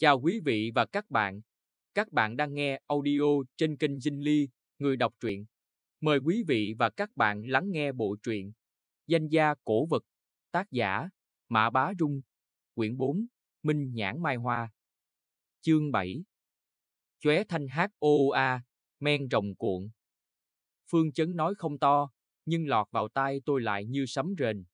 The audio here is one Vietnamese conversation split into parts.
Chào quý vị và các bạn. Các bạn đang nghe audio trên kênh Dinh Ly, người đọc truyện. Mời quý vị và các bạn lắng nghe bộ truyện Danh gia cổ vật, tác giả Mã Bá Dung, quyển 4, Minh Nhãn Mai Hoa. Chương 7 Chóe thanh hát ô a, men rồng cuộn. Phương Chấn nói không to, nhưng lọt vào tai tôi lại như sấm rền.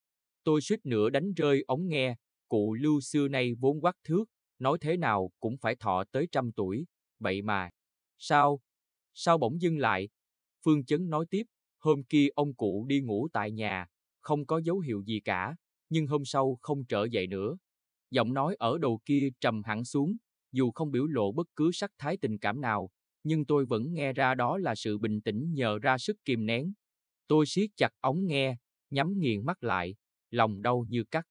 Tôi suýt nửa đánh rơi ống nghe, cụ lưu xưa nay vốn quắc thước, nói thế nào cũng phải thọ tới trăm tuổi, vậy mà. Sao? Sao bỗng dưng lại? Phương Chấn nói tiếp, hôm kia ông cụ đi ngủ tại nhà, không có dấu hiệu gì cả, nhưng hôm sau không trở dậy nữa. Giọng nói ở đầu kia trầm hẳn xuống, dù không biểu lộ bất cứ sắc thái tình cảm nào, nhưng tôi vẫn nghe ra đó là sự bình tĩnh nhờ ra sức kiềm nén. Tôi siết chặt ống nghe, nhắm nghiền mắt lại, lòng đau như cắt.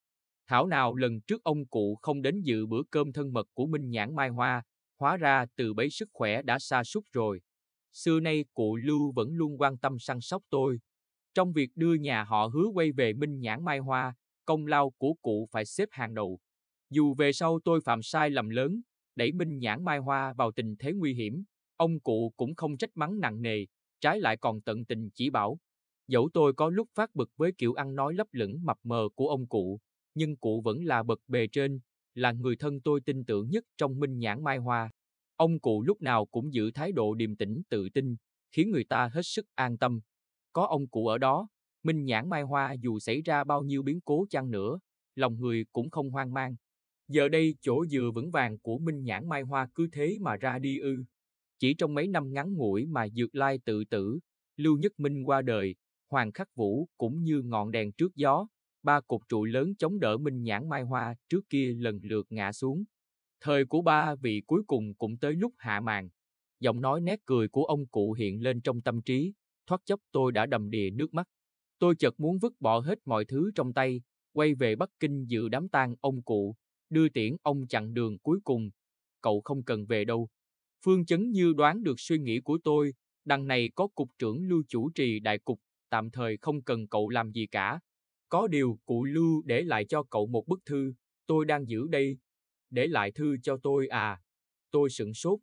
Thảo nào lần trước ông cụ không đến dự bữa cơm thân mật của Minh Nhãn Mai Hoa, hóa ra từ bấy sức khỏe đã xa suốt rồi. Xưa nay cụ Lưu vẫn luôn quan tâm săn sóc tôi. Trong việc đưa nhà họ hứa quay về Minh Nhãn Mai Hoa, công lao của cụ phải xếp hàng đầu. Dù về sau tôi phạm sai lầm lớn, đẩy Minh Nhãn Mai Hoa vào tình thế nguy hiểm, ông cụ cũng không trách mắng nặng nề, trái lại còn tận tình chỉ bảo. Dẫu tôi có lúc phát bực với kiểu ăn nói lấp lửng mập mờ của ông cụ, nhưng cụ vẫn là bậc bề trên, là người thân tôi tin tưởng nhất trong Minh Nhãn Mai Hoa. Ông cụ lúc nào cũng giữ thái độ điềm tĩnh tự tin, khiến người ta hết sức an tâm. Có ông cụ ở đó, Minh Nhãn Mai Hoa dù xảy ra bao nhiêu biến cố chăng nữa, lòng người cũng không hoang mang. Giờ đây chỗ dừa vững vàng của Minh Nhãn Mai Hoa cứ thế mà ra đi ư. Chỉ trong mấy năm ngắn ngủi mà Dược Lai tự tử, Lưu Nhất Minh qua đời, Hoàng Khắc Vũ cũng như ngọn đèn trước gió, ba cột trụ lớn chống đỡ minh nhãn mai hoa trước kia lần lượt ngã xuống. Thời của ba vị cuối cùng cũng tới lúc hạ màn. Giọng nói nét cười của ông cụ hiện lên trong tâm trí, thoát chốc tôi đã đầm đìa nước mắt. Tôi chợt muốn vứt bỏ hết mọi thứ trong tay, quay về Bắc Kinh dự đám tang ông cụ, đưa tiễn ông chặn đường cuối cùng. Cậu không cần về đâu. Phương Chấn Như đoán được suy nghĩ của tôi, đằng này có cục trưởng lưu chủ trì đại cục, tạm thời không cần cậu làm gì cả, có điều cụ Lưu để lại cho cậu một bức thư, tôi đang giữ đây. Để lại thư cho tôi à? Tôi sửng sốt.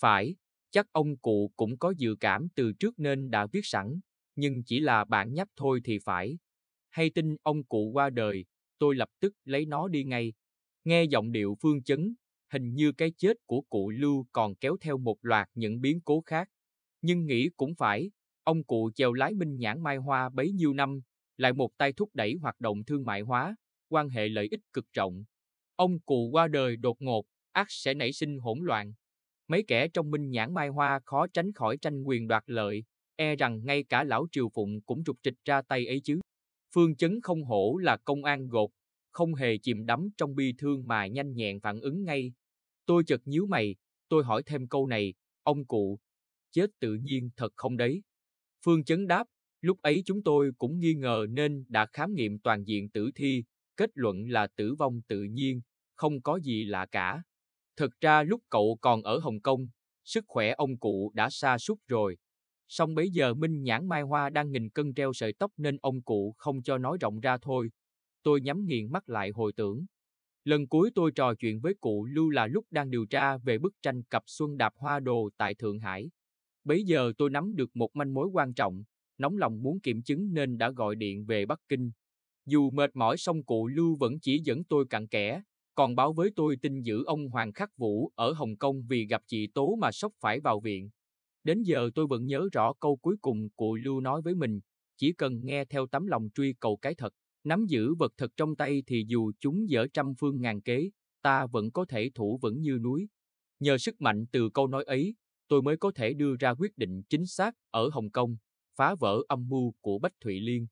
Phải, chắc ông cụ cũng có dự cảm từ trước nên đã viết sẵn, nhưng chỉ là bản nháp thôi thì phải. Hay tin ông cụ qua đời, tôi lập tức lấy nó đi ngay. Nghe giọng điệu phương chấn, hình như cái chết của cụ Lưu còn kéo theo một loạt những biến cố khác. Nhưng nghĩ cũng phải, ông cụ chèo lái minh nhãn mai hoa bấy nhiêu năm, lại một tay thúc đẩy hoạt động thương mại hóa, quan hệ lợi ích cực trọng. Ông cụ qua đời đột ngột, ác sẽ nảy sinh hỗn loạn. Mấy kẻ trong minh nhãn mai hoa khó tránh khỏi tranh quyền đoạt lợi, e rằng ngay cả lão triều phụng cũng trục trịch ra tay ấy chứ. Phương chấn không hổ là công an gột, không hề chìm đắm trong bi thương mà nhanh nhẹn phản ứng ngay. Tôi chợt nhíu mày, tôi hỏi thêm câu này, ông cụ, chết tự nhiên thật không đấy. Phương chấn đáp, Lúc ấy chúng tôi cũng nghi ngờ nên đã khám nghiệm toàn diện tử thi, kết luận là tử vong tự nhiên, không có gì lạ cả. Thật ra lúc cậu còn ở Hồng Kông, sức khỏe ông cụ đã xa sút rồi. Song bấy giờ Minh Nhãn Mai Hoa đang nghìn cân treo sợi tóc nên ông cụ không cho nói rộng ra thôi. Tôi nhắm nghiền mắt lại hồi tưởng. Lần cuối tôi trò chuyện với cụ Lưu là lúc đang điều tra về bức tranh cặp xuân đạp hoa đồ tại Thượng Hải. Bấy giờ tôi nắm được một manh mối quan trọng, nóng lòng muốn kiểm chứng nên đã gọi điện về Bắc Kinh. Dù mệt mỏi song cụ Lưu vẫn chỉ dẫn tôi cặn kẽ, còn báo với tôi tin giữ ông Hoàng Khắc Vũ ở Hồng Kông vì gặp chị Tố mà sốc phải vào viện. Đến giờ tôi vẫn nhớ rõ câu cuối cùng cụ Lưu nói với mình, chỉ cần nghe theo tấm lòng truy cầu cái thật, nắm giữ vật thật trong tay thì dù chúng dở trăm phương ngàn kế, ta vẫn có thể thủ vững như núi. Nhờ sức mạnh từ câu nói ấy, tôi mới có thể đưa ra quyết định chính xác ở Hồng Kông phá vỡ âm mưu của Bách Thụy Liên.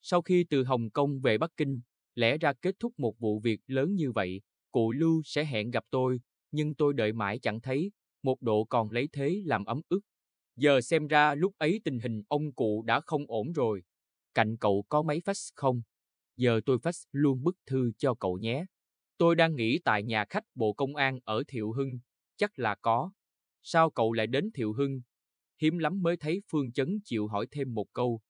Sau khi từ Hồng Kông về Bắc Kinh, lẽ ra kết thúc một vụ việc lớn như vậy, cụ Lưu sẽ hẹn gặp tôi, nhưng tôi đợi mãi chẳng thấy, một độ còn lấy thế làm ấm ức. Giờ xem ra lúc ấy tình hình ông cụ đã không ổn rồi. Cạnh cậu có máy fax không? Giờ tôi fax luôn bức thư cho cậu nhé. Tôi đang nghỉ tại nhà khách Bộ Công an ở Thiệu Hưng, chắc là có. Sao cậu lại đến Thiệu Hưng, hiếm lắm mới thấy Phương Chấn chịu hỏi thêm một câu.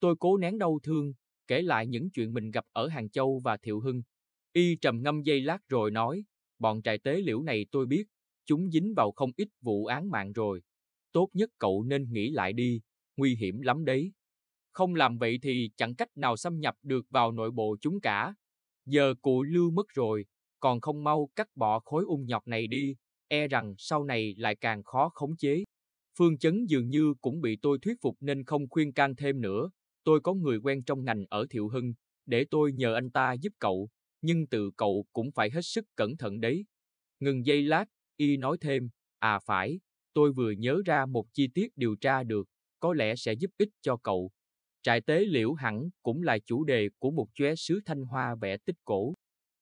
Tôi cố nén đau thương, kể lại những chuyện mình gặp ở Hàng Châu và Thiệu Hưng. Y trầm ngâm giây lát rồi nói, bọn trại tế liễu này tôi biết, chúng dính vào không ít vụ án mạng rồi. Tốt nhất cậu nên nghĩ lại đi, nguy hiểm lắm đấy. Không làm vậy thì chẳng cách nào xâm nhập được vào nội bộ chúng cả. Giờ cụ lưu mất rồi, còn không mau cắt bỏ khối ung nhọt này đi, e rằng sau này lại càng khó khống chế. Phương Chấn dường như cũng bị tôi thuyết phục nên không khuyên can thêm nữa. Tôi có người quen trong ngành ở Thiệu Hưng, để tôi nhờ anh ta giúp cậu, nhưng tự cậu cũng phải hết sức cẩn thận đấy. Ngừng giây lát, y nói thêm, à phải, tôi vừa nhớ ra một chi tiết điều tra được, có lẽ sẽ giúp ích cho cậu. Trại tế liễu hẳn cũng là chủ đề của một chóe sứ thanh hoa vẽ tích cổ.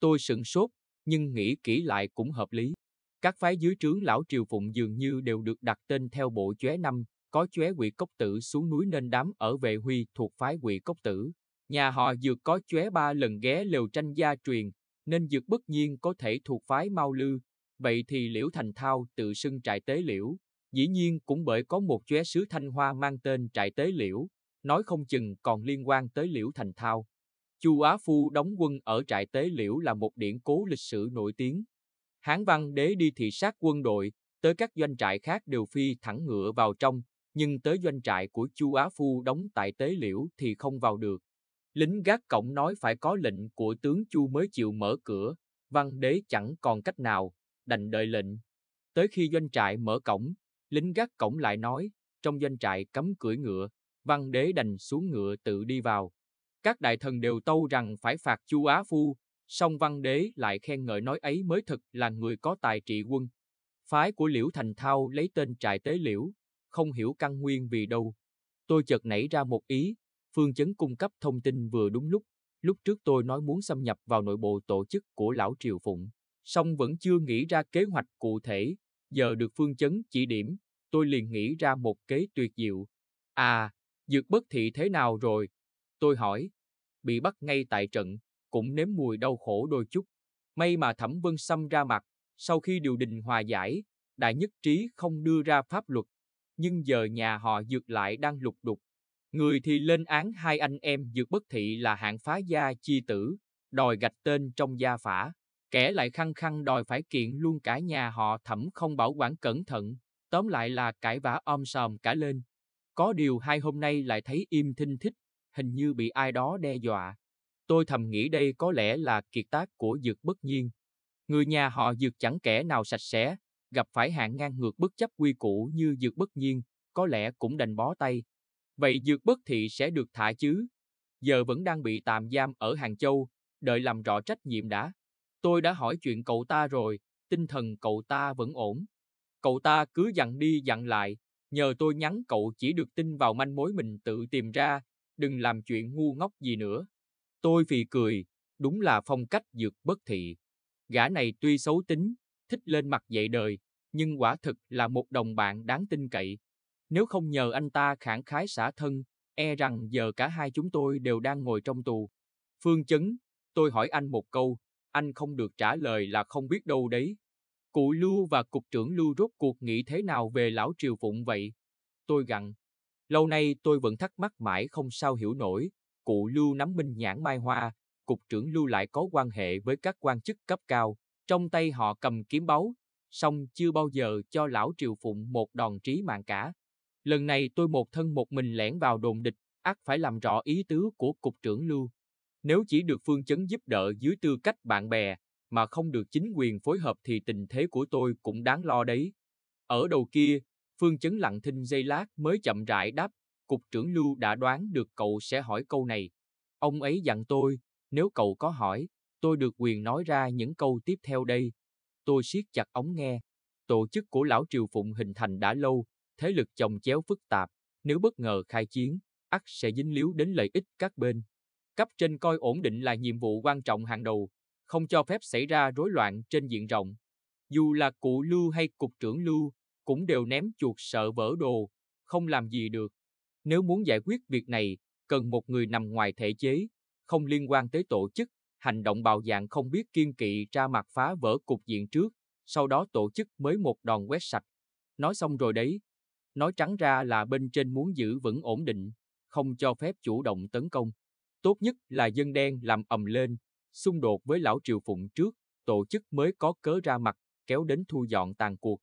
Tôi sửng sốt, nhưng nghĩ kỹ lại cũng hợp lý. Các phái dưới trướng lão triều phụng dường như đều được đặt tên theo bộ chóe năm, có chóe quỷ cốc tử xuống núi nên đám ở vệ huy thuộc phái quỷ cốc tử. Nhà họ dược có chóe ba lần ghé lều tranh gia truyền, nên dược bất nhiên có thể thuộc phái mau lư. Vậy thì liễu thành thao tự xưng trại tế liễu. Dĩ nhiên cũng bởi có một chóe sứ thanh hoa mang tên trại tế liễu, nói không chừng còn liên quan tới liễu thành thao. Chu Á Phu đóng quân ở trại tế liễu là một điển cố lịch sử nổi tiếng, Hán Văn Đế đi thị sát quân đội, tới các doanh trại khác đều phi thẳng ngựa vào trong, nhưng tới doanh trại của Chu Á Phu đóng tại Tế Liễu thì không vào được. Lính gác cổng nói phải có lệnh của tướng Chu mới chịu mở cửa, Văn Đế chẳng còn cách nào, đành đợi lệnh. Tới khi doanh trại mở cổng, lính gác cổng lại nói, trong doanh trại cấm cưỡi ngựa, Văn Đế đành xuống ngựa tự đi vào. Các đại thần đều tâu rằng phải phạt Chu Á Phu, song văn đế lại khen ngợi nói ấy mới thực là người có tài trị quân. Phái của Liễu Thành Thao lấy tên trại tế Liễu, không hiểu căn nguyên vì đâu. Tôi chợt nảy ra một ý, phương chấn cung cấp thông tin vừa đúng lúc. Lúc trước tôi nói muốn xâm nhập vào nội bộ tổ chức của Lão Triều Phụng, song vẫn chưa nghĩ ra kế hoạch cụ thể. Giờ được phương chấn chỉ điểm, tôi liền nghĩ ra một kế tuyệt diệu. À, dược bất thị thế nào rồi? Tôi hỏi. Bị bắt ngay tại trận, cũng nếm mùi đau khổ đôi chút. May mà Thẩm Vân Sâm ra mặt, sau khi điều đình hòa giải, đại nhất trí không đưa ra pháp luật, nhưng giờ nhà họ dược lại đang lục đục. Người thì lên án hai anh em dược bất thị là hạng phá gia chi tử, đòi gạch tên trong gia phả, kẻ lại khăng khăng đòi phải kiện luôn cả nhà họ thẩm không bảo quản cẩn thận, tóm lại là cãi vã om sòm cả lên. Có điều hai hôm nay lại thấy im thinh thích, hình như bị ai đó đe dọa. Tôi thầm nghĩ đây có lẽ là kiệt tác của Dược Bất Nhiên. Người nhà họ Dược chẳng kẻ nào sạch sẽ, gặp phải hạng ngang ngược bất chấp quy củ như Dược Bất Nhiên, có lẽ cũng đành bó tay. Vậy Dược Bất Thị sẽ được thả chứ? Giờ vẫn đang bị tạm giam ở Hàng Châu, đợi làm rõ trách nhiệm đã. Tôi đã hỏi chuyện cậu ta rồi, tinh thần cậu ta vẫn ổn. Cậu ta cứ dặn đi dặn lại, nhờ tôi nhắn cậu chỉ được tin vào manh mối mình tự tìm ra, đừng làm chuyện ngu ngốc gì nữa. Tôi phì cười, đúng là phong cách dược bất thị. Gã này tuy xấu tính, thích lên mặt dạy đời, nhưng quả thực là một đồng bạn đáng tin cậy. Nếu không nhờ anh ta khẳng khái xả thân, e rằng giờ cả hai chúng tôi đều đang ngồi trong tù. Phương Chấn, tôi hỏi anh một câu, anh không được trả lời là không biết đâu đấy. Cụ Lưu và Cục trưởng Lưu rốt cuộc nghĩ thế nào về Lão Triều Phụng vậy? Tôi gặn. Lâu nay tôi vẫn thắc mắc mãi không sao hiểu nổi, cụ Lưu nắm minh nhãn mai hoa, cục trưởng Lưu lại có quan hệ với các quan chức cấp cao, trong tay họ cầm kiếm báu, song chưa bao giờ cho lão Triều Phụng một đòn trí mạng cả. Lần này tôi một thân một mình lẻn vào đồn địch, ắt phải làm rõ ý tứ của cục trưởng Lưu. Nếu chỉ được phương chấn giúp đỡ dưới tư cách bạn bè, mà không được chính quyền phối hợp thì tình thế của tôi cũng đáng lo đấy. Ở đầu kia, phương chấn lặng thinh giây lát mới chậm rãi đáp Cục trưởng Lưu đã đoán được cậu sẽ hỏi câu này. Ông ấy dặn tôi, nếu cậu có hỏi, tôi được quyền nói ra những câu tiếp theo đây. Tôi siết chặt ống nghe. Tổ chức của Lão Triều Phụng hình thành đã lâu, thế lực chồng chéo phức tạp, nếu bất ngờ khai chiến, ắt sẽ dính líu đến lợi ích các bên. Cấp trên coi ổn định là nhiệm vụ quan trọng hàng đầu, không cho phép xảy ra rối loạn trên diện rộng. Dù là cụ Lưu hay cục trưởng Lưu, cũng đều ném chuột sợ vỡ đồ, không làm gì được. Nếu muốn giải quyết việc này, cần một người nằm ngoài thể chế, không liên quan tới tổ chức, hành động bạo dạng không biết kiên kỵ ra mặt phá vỡ cục diện trước, sau đó tổ chức mới một đòn quét sạch. Nói xong rồi đấy. Nói trắng ra là bên trên muốn giữ vững ổn định, không cho phép chủ động tấn công. Tốt nhất là dân đen làm ầm lên, xung đột với lão triều phụng trước, tổ chức mới có cớ ra mặt, kéo đến thu dọn tàn cuộc.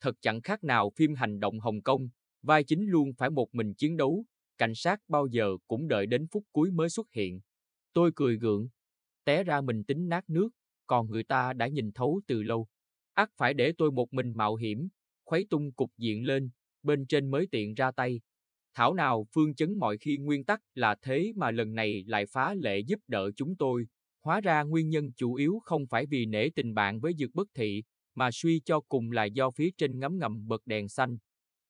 Thật chẳng khác nào phim hành động Hồng Kông, vai chính luôn phải một mình chiến đấu, cảnh sát bao giờ cũng đợi đến phút cuối mới xuất hiện. Tôi cười gượng, té ra mình tính nát nước, còn người ta đã nhìn thấu từ lâu. ắt phải để tôi một mình mạo hiểm, khuấy tung cục diện lên, bên trên mới tiện ra tay. Thảo nào phương chấn mọi khi nguyên tắc là thế mà lần này lại phá lệ giúp đỡ chúng tôi. Hóa ra nguyên nhân chủ yếu không phải vì nể tình bạn với dược bất thị, mà suy cho cùng là do phía trên ngấm ngầm bật đèn xanh,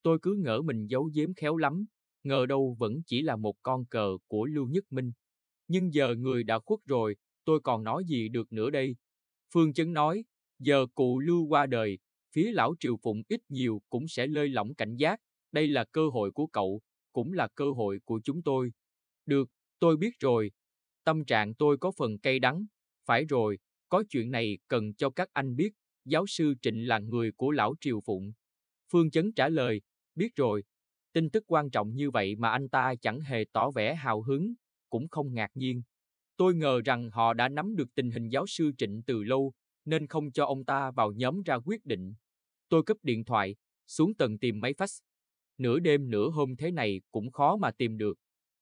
Tôi cứ ngỡ mình giấu giếm khéo lắm, ngờ đâu vẫn chỉ là một con cờ của Lưu Nhất Minh. Nhưng giờ người đã khuất rồi, tôi còn nói gì được nữa đây? Phương Chấn nói, giờ cụ Lưu qua đời, phía lão Triều Phụng ít nhiều cũng sẽ lơi lỏng cảnh giác, đây là cơ hội của cậu, cũng là cơ hội của chúng tôi. Được, tôi biết rồi. Tâm trạng tôi có phần cay đắng, phải rồi, có chuyện này cần cho các anh biết, giáo sư Trịnh là người của lão Triều Phụng. Phương Chấn trả lời, Biết rồi, tin tức quan trọng như vậy mà anh ta chẳng hề tỏ vẻ hào hứng, cũng không ngạc nhiên. Tôi ngờ rằng họ đã nắm được tình hình giáo sư Trịnh từ lâu, nên không cho ông ta vào nhóm ra quyết định. Tôi cấp điện thoại, xuống tầng tìm máy fax. Nửa đêm nửa hôm thế này cũng khó mà tìm được.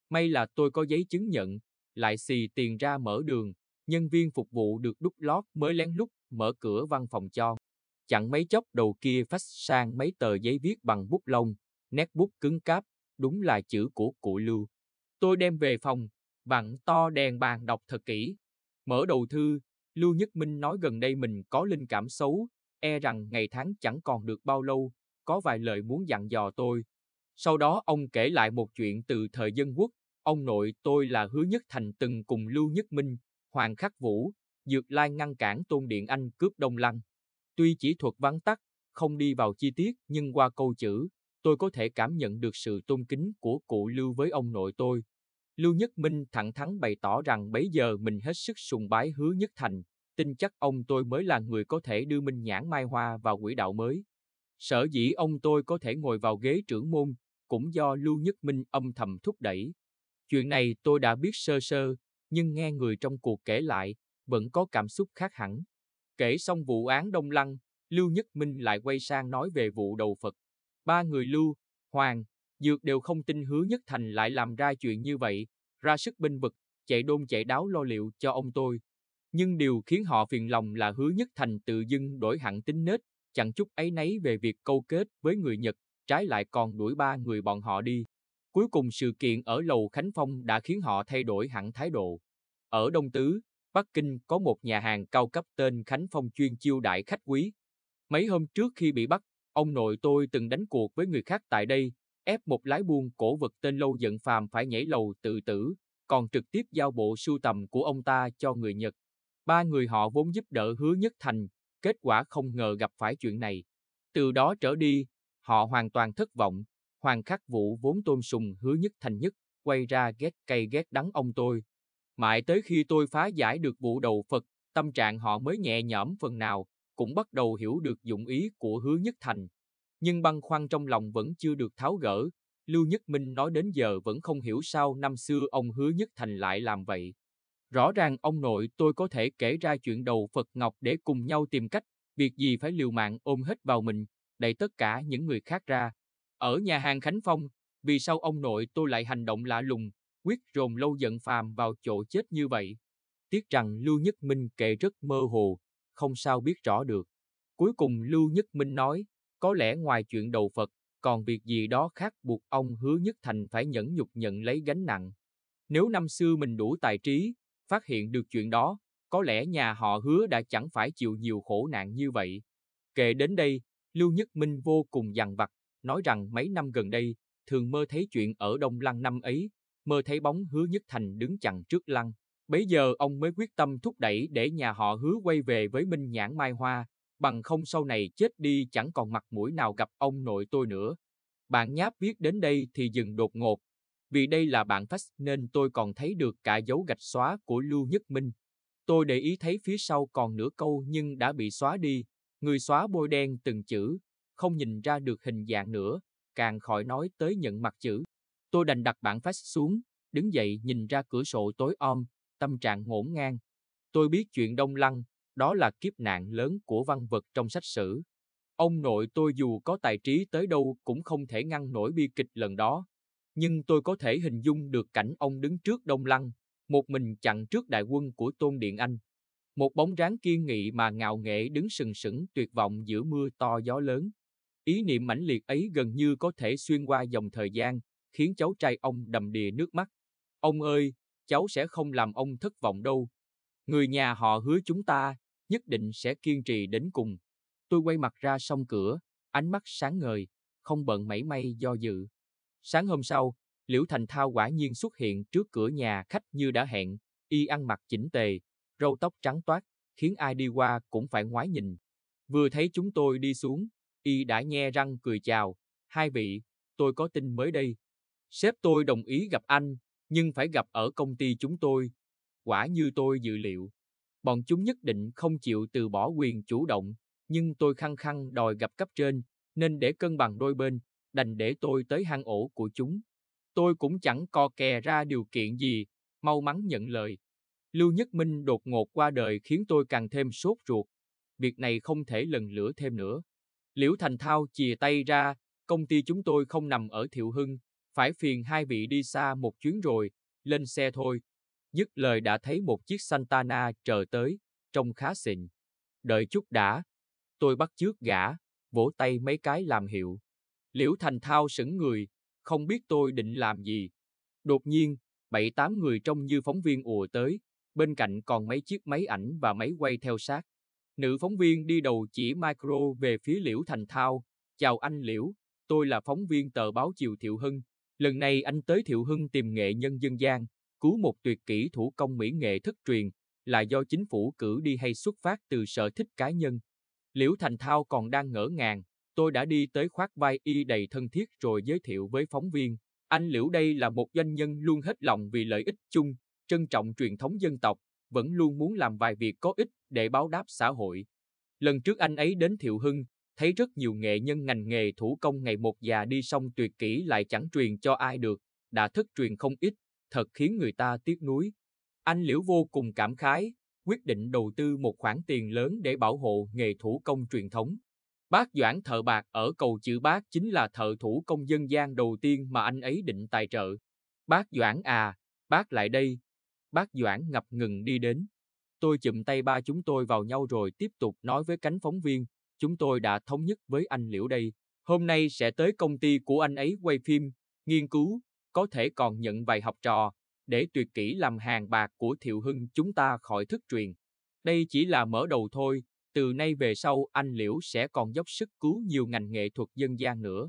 May là tôi có giấy chứng nhận, lại xì tiền ra mở đường, nhân viên phục vụ được đút lót mới lén lút mở cửa văn phòng cho chẳng mấy chốc đầu kia phát sang mấy tờ giấy viết bằng bút lông, nét bút cứng cáp, đúng là chữ của cụ Lưu. Tôi đem về phòng, vặn to đèn bàn đọc thật kỹ. Mở đầu thư, Lưu Nhất Minh nói gần đây mình có linh cảm xấu, e rằng ngày tháng chẳng còn được bao lâu, có vài lời muốn dặn dò tôi. Sau đó ông kể lại một chuyện từ thời dân quốc, ông nội tôi là Hứa Nhất Thành từng cùng Lưu Nhất Minh, Hoàng Khắc Vũ, Dược Lai ngăn cản Tôn Điện Anh cướp Đông Lăng. Tuy chỉ thuật vắn tắt, không đi vào chi tiết nhưng qua câu chữ, tôi có thể cảm nhận được sự tôn kính của cụ Lưu với ông nội tôi. Lưu Nhất Minh thẳng thắn bày tỏ rằng bấy giờ mình hết sức sùng bái hứa nhất thành, tin chắc ông tôi mới là người có thể đưa Minh Nhãn Mai Hoa vào quỹ đạo mới. Sở dĩ ông tôi có thể ngồi vào ghế trưởng môn, cũng do Lưu Nhất Minh âm thầm thúc đẩy. Chuyện này tôi đã biết sơ sơ, nhưng nghe người trong cuộc kể lại, vẫn có cảm xúc khác hẳn. Kể xong vụ án Đông Lăng, Lưu Nhất Minh lại quay sang nói về vụ đầu Phật. Ba người Lưu, Hoàng, Dược đều không tin hứa Nhất Thành lại làm ra chuyện như vậy, ra sức binh vực, chạy đôn chạy đáo lo liệu cho ông tôi. Nhưng điều khiến họ phiền lòng là hứa Nhất Thành tự dưng đổi hẳn tính nết, chẳng chút ấy nấy về việc câu kết với người Nhật, trái lại còn đuổi ba người bọn họ đi. Cuối cùng sự kiện ở lầu Khánh Phong đã khiến họ thay đổi hẳn thái độ. Ở Đông Tứ, Bắc Kinh có một nhà hàng cao cấp tên Khánh Phong chuyên chiêu đại khách quý. Mấy hôm trước khi bị bắt, ông nội tôi từng đánh cuộc với người khác tại đây, ép một lái buôn cổ vật tên Lâu Dận Phàm phải nhảy lầu tự tử, còn trực tiếp giao bộ sưu tầm của ông ta cho người Nhật. Ba người họ vốn giúp đỡ Hứa Nhất Thành, kết quả không ngờ gặp phải chuyện này. Từ đó trở đi, họ hoàn toàn thất vọng. Hoàng Khắc Vũ vốn tôn sùng Hứa Nhất Thành nhất, quay ra ghét cay ghét đắng ông tôi, Mãi tới khi tôi phá giải được vụ đầu Phật, tâm trạng họ mới nhẹ nhõm phần nào, cũng bắt đầu hiểu được dụng ý của hứa nhất thành. Nhưng băn khoăn trong lòng vẫn chưa được tháo gỡ, Lưu Nhất Minh nói đến giờ vẫn không hiểu sao năm xưa ông hứa nhất thành lại làm vậy. Rõ ràng ông nội tôi có thể kể ra chuyện đầu Phật Ngọc để cùng nhau tìm cách, việc gì phải liều mạng ôm hết vào mình, đẩy tất cả những người khác ra. Ở nhà hàng Khánh Phong, vì sao ông nội tôi lại hành động lạ lùng, quyết dồn lâu giận phàm vào chỗ chết như vậy. Tiếc rằng Lưu Nhất Minh kệ rất mơ hồ, không sao biết rõ được. Cuối cùng Lưu Nhất Minh nói, có lẽ ngoài chuyện đầu Phật, còn việc gì đó khác buộc ông Hứa Nhất Thành phải nhẫn nhục nhận lấy gánh nặng. Nếu năm xưa mình đủ tài trí, phát hiện được chuyện đó, có lẽ nhà họ hứa đã chẳng phải chịu nhiều khổ nạn như vậy. Kể đến đây, Lưu Nhất Minh vô cùng dằn vặt, nói rằng mấy năm gần đây, thường mơ thấy chuyện ở Đông Lăng năm ấy, mơ thấy bóng hứa nhất thành đứng chặn trước lăng. Bấy giờ ông mới quyết tâm thúc đẩy để nhà họ hứa quay về với Minh Nhãn Mai Hoa, bằng không sau này chết đi chẳng còn mặt mũi nào gặp ông nội tôi nữa. Bạn nháp viết đến đây thì dừng đột ngột, vì đây là bạn fax nên tôi còn thấy được cả dấu gạch xóa của Lưu Nhất Minh. Tôi để ý thấy phía sau còn nửa câu nhưng đã bị xóa đi, người xóa bôi đen từng chữ, không nhìn ra được hình dạng nữa, càng khỏi nói tới nhận mặt chữ. Tôi đành đặt bản phát xuống, đứng dậy nhìn ra cửa sổ tối om, tâm trạng ngổn ngang. Tôi biết chuyện Đông Lăng, đó là kiếp nạn lớn của văn vật trong sách sử. Ông nội tôi dù có tài trí tới đâu cũng không thể ngăn nổi bi kịch lần đó. Nhưng tôi có thể hình dung được cảnh ông đứng trước Đông Lăng, một mình chặn trước đại quân của Tôn Điện Anh. Một bóng dáng kiên nghị mà ngạo nghệ đứng sừng sững tuyệt vọng giữa mưa to gió lớn. Ý niệm mãnh liệt ấy gần như có thể xuyên qua dòng thời gian, khiến cháu trai ông đầm đìa nước mắt. Ông ơi, cháu sẽ không làm ông thất vọng đâu. Người nhà họ hứa chúng ta nhất định sẽ kiên trì đến cùng. Tôi quay mặt ra song cửa, ánh mắt sáng ngời, không bận mảy may do dự. Sáng hôm sau, Liễu Thành Thao quả nhiên xuất hiện trước cửa nhà khách như đã hẹn, y ăn mặc chỉnh tề, râu tóc trắng toát, khiến ai đi qua cũng phải ngoái nhìn. Vừa thấy chúng tôi đi xuống, y đã nhe răng cười chào, hai vị, tôi có tin mới đây, Sếp tôi đồng ý gặp anh, nhưng phải gặp ở công ty chúng tôi. Quả như tôi dự liệu, bọn chúng nhất định không chịu từ bỏ quyền chủ động, nhưng tôi khăng khăng đòi gặp cấp trên, nên để cân bằng đôi bên, đành để tôi tới hang ổ của chúng. Tôi cũng chẳng co kè ra điều kiện gì, mau mắn nhận lời. Lưu Nhất Minh đột ngột qua đời khiến tôi càng thêm sốt ruột. Việc này không thể lần lửa thêm nữa. Liễu Thành Thao chìa tay ra, công ty chúng tôi không nằm ở Thiệu Hưng, phải phiền hai vị đi xa một chuyến rồi, lên xe thôi. Dứt lời đã thấy một chiếc Santana chờ tới, trông khá xịn. Đợi chút đã. Tôi bắt trước gã, vỗ tay mấy cái làm hiệu. Liễu Thành Thao sững người, không biết tôi định làm gì. Đột nhiên, bảy tám người trông như phóng viên ùa tới, bên cạnh còn mấy chiếc máy ảnh và máy quay theo sát. Nữ phóng viên đi đầu chỉ micro về phía Liễu Thành Thao, chào anh Liễu, tôi là phóng viên tờ báo Chiều Thiệu Hưng, Lần này anh tới Thiệu Hưng tìm nghệ nhân dân gian, cứu một tuyệt kỹ thủ công mỹ nghệ thất truyền, là do chính phủ cử đi hay xuất phát từ sở thích cá nhân. Liễu Thành Thao còn đang ngỡ ngàng, tôi đã đi tới khoác vai y đầy thân thiết rồi giới thiệu với phóng viên. Anh Liễu đây là một doanh nhân luôn hết lòng vì lợi ích chung, trân trọng truyền thống dân tộc, vẫn luôn muốn làm vài việc có ích để báo đáp xã hội. Lần trước anh ấy đến Thiệu Hưng, thấy rất nhiều nghệ nhân ngành nghề thủ công ngày một già đi xong tuyệt kỹ lại chẳng truyền cho ai được, đã thất truyền không ít, thật khiến người ta tiếc nuối. Anh Liễu vô cùng cảm khái, quyết định đầu tư một khoản tiền lớn để bảo hộ nghề thủ công truyền thống. Bác Doãn Thợ Bạc ở cầu chữ Bác chính là thợ thủ công dân gian đầu tiên mà anh ấy định tài trợ. Bác Doãn à, bác lại đây. Bác Doãn ngập ngừng đi đến. Tôi chụm tay ba chúng tôi vào nhau rồi tiếp tục nói với cánh phóng viên, chúng tôi đã thống nhất với anh Liễu đây. Hôm nay sẽ tới công ty của anh ấy quay phim, nghiên cứu, có thể còn nhận vài học trò, để tuyệt kỹ làm hàng bạc của Thiệu Hưng chúng ta khỏi thất truyền. Đây chỉ là mở đầu thôi, từ nay về sau anh Liễu sẽ còn dốc sức cứu nhiều ngành nghệ thuật dân gian nữa.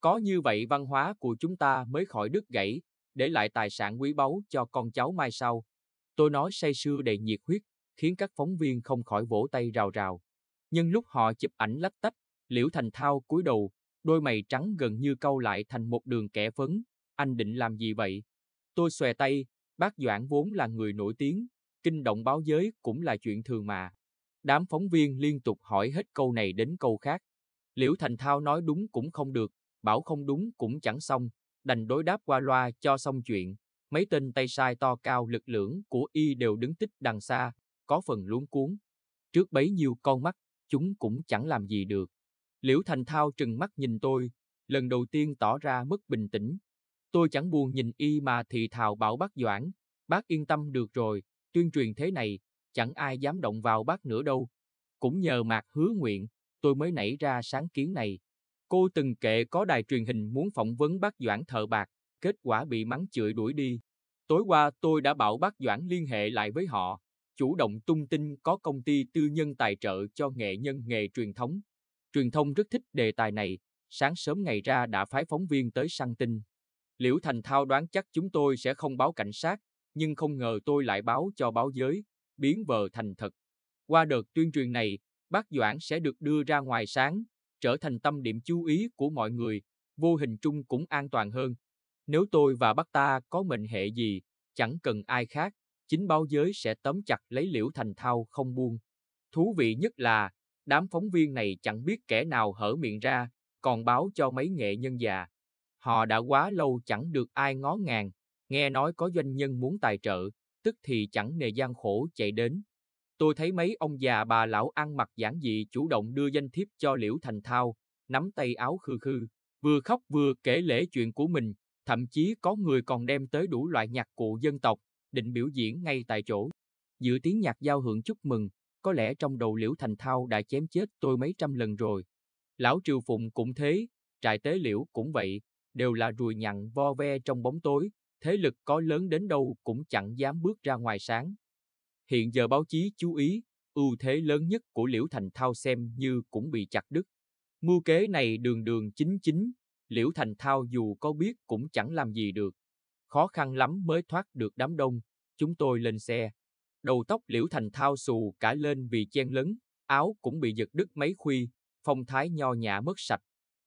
Có như vậy văn hóa của chúng ta mới khỏi đứt gãy, để lại tài sản quý báu cho con cháu mai sau. Tôi nói say sưa đầy nhiệt huyết, khiến các phóng viên không khỏi vỗ tay rào rào. Nhưng lúc họ chụp ảnh lách tách, Liễu Thành Thao cúi đầu, đôi mày trắng gần như câu lại thành một đường kẻ vấn. Anh định làm gì vậy? Tôi xòe tay, bác Doãn vốn là người nổi tiếng, kinh động báo giới cũng là chuyện thường mà. Đám phóng viên liên tục hỏi hết câu này đến câu khác. Liễu Thành Thao nói đúng cũng không được, bảo không đúng cũng chẳng xong, đành đối đáp qua loa cho xong chuyện. Mấy tên tay sai to cao lực lưỡng của y đều đứng tích đằng xa, có phần luống cuống, Trước bấy nhiêu con mắt chúng cũng chẳng làm gì được. Liễu Thành Thao trừng mắt nhìn tôi, lần đầu tiên tỏ ra mất bình tĩnh. Tôi chẳng buồn nhìn y mà thì thào bảo bác Doãn, bác yên tâm được rồi, tuyên truyền thế này, chẳng ai dám động vào bác nữa đâu. Cũng nhờ mạc hứa nguyện, tôi mới nảy ra sáng kiến này. Cô từng kệ có đài truyền hình muốn phỏng vấn bác Doãn thợ bạc, kết quả bị mắng chửi đuổi đi. Tối qua tôi đã bảo bác Doãn liên hệ lại với họ, chủ động tung tin có công ty tư nhân tài trợ cho nghệ nhân nghề truyền thống. Truyền thông rất thích đề tài này, sáng sớm ngày ra đã phái phóng viên tới săn tin. Liễu Thành Thao đoán chắc chúng tôi sẽ không báo cảnh sát, nhưng không ngờ tôi lại báo cho báo giới, biến vờ thành thật. Qua đợt tuyên truyền này, bác Doãn sẽ được đưa ra ngoài sáng, trở thành tâm điểm chú ý của mọi người, vô hình chung cũng an toàn hơn. Nếu tôi và bác ta có mệnh hệ gì, chẳng cần ai khác, chính báo giới sẽ tóm chặt lấy Liễu Thành Thao không buông. Thú vị nhất là, đám phóng viên này chẳng biết kẻ nào hở miệng ra, còn báo cho mấy nghệ nhân già. Họ đã quá lâu chẳng được ai ngó ngàng, nghe nói có doanh nhân muốn tài trợ, tức thì chẳng nề gian khổ chạy đến. Tôi thấy mấy ông già bà lão ăn mặc giản dị chủ động đưa danh thiếp cho Liễu Thành Thao, nắm tay áo khư khư, vừa khóc vừa kể lễ chuyện của mình, thậm chí có người còn đem tới đủ loại nhạc cụ dân tộc, định biểu diễn ngay tại chỗ. Giữa tiếng nhạc giao hưởng chúc mừng, có lẽ trong đầu Liễu Thành Thao đã chém chết tôi mấy trăm lần rồi. Lão Triều Phụng cũng thế, trại tế liễu cũng vậy, đều là rùi nhặn vo ve trong bóng tối, thế lực có lớn đến đâu cũng chẳng dám bước ra ngoài sáng. Hiện giờ báo chí chú ý, ưu thế lớn nhất của Liễu Thành Thao xem như cũng bị chặt đứt. Mưu kế này đường đường chính chính, Liễu Thành Thao dù có biết cũng chẳng làm gì được khó khăn lắm mới thoát được đám đông, chúng tôi lên xe. Đầu tóc Liễu Thành thao xù cả lên vì chen lấn, áo cũng bị giật đứt mấy khuy, phong thái nho nhã mất sạch.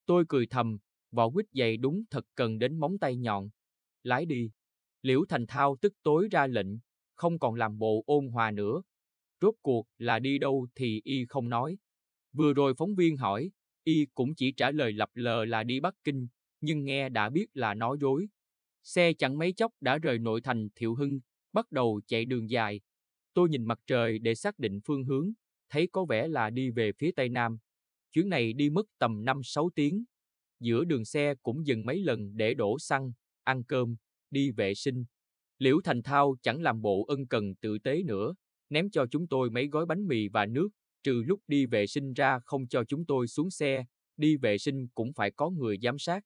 Tôi cười thầm, vỏ quýt dày đúng thật cần đến móng tay nhọn. Lái đi. Liễu Thành Thao tức tối ra lệnh, không còn làm bộ ôn hòa nữa. Rốt cuộc là đi đâu thì y không nói. Vừa rồi phóng viên hỏi, y cũng chỉ trả lời lập lờ là đi Bắc Kinh, nhưng nghe đã biết là nói dối, Xe chẳng mấy chốc đã rời nội thành Thiệu Hưng, bắt đầu chạy đường dài. Tôi nhìn mặt trời để xác định phương hướng, thấy có vẻ là đi về phía Tây Nam. Chuyến này đi mất tầm năm sáu tiếng. Giữa đường xe cũng dừng mấy lần để đổ xăng, ăn cơm, đi vệ sinh. Liễu Thành Thao chẳng làm bộ ân cần tự tế nữa, ném cho chúng tôi mấy gói bánh mì và nước, trừ lúc đi vệ sinh ra không cho chúng tôi xuống xe, đi vệ sinh cũng phải có người giám sát.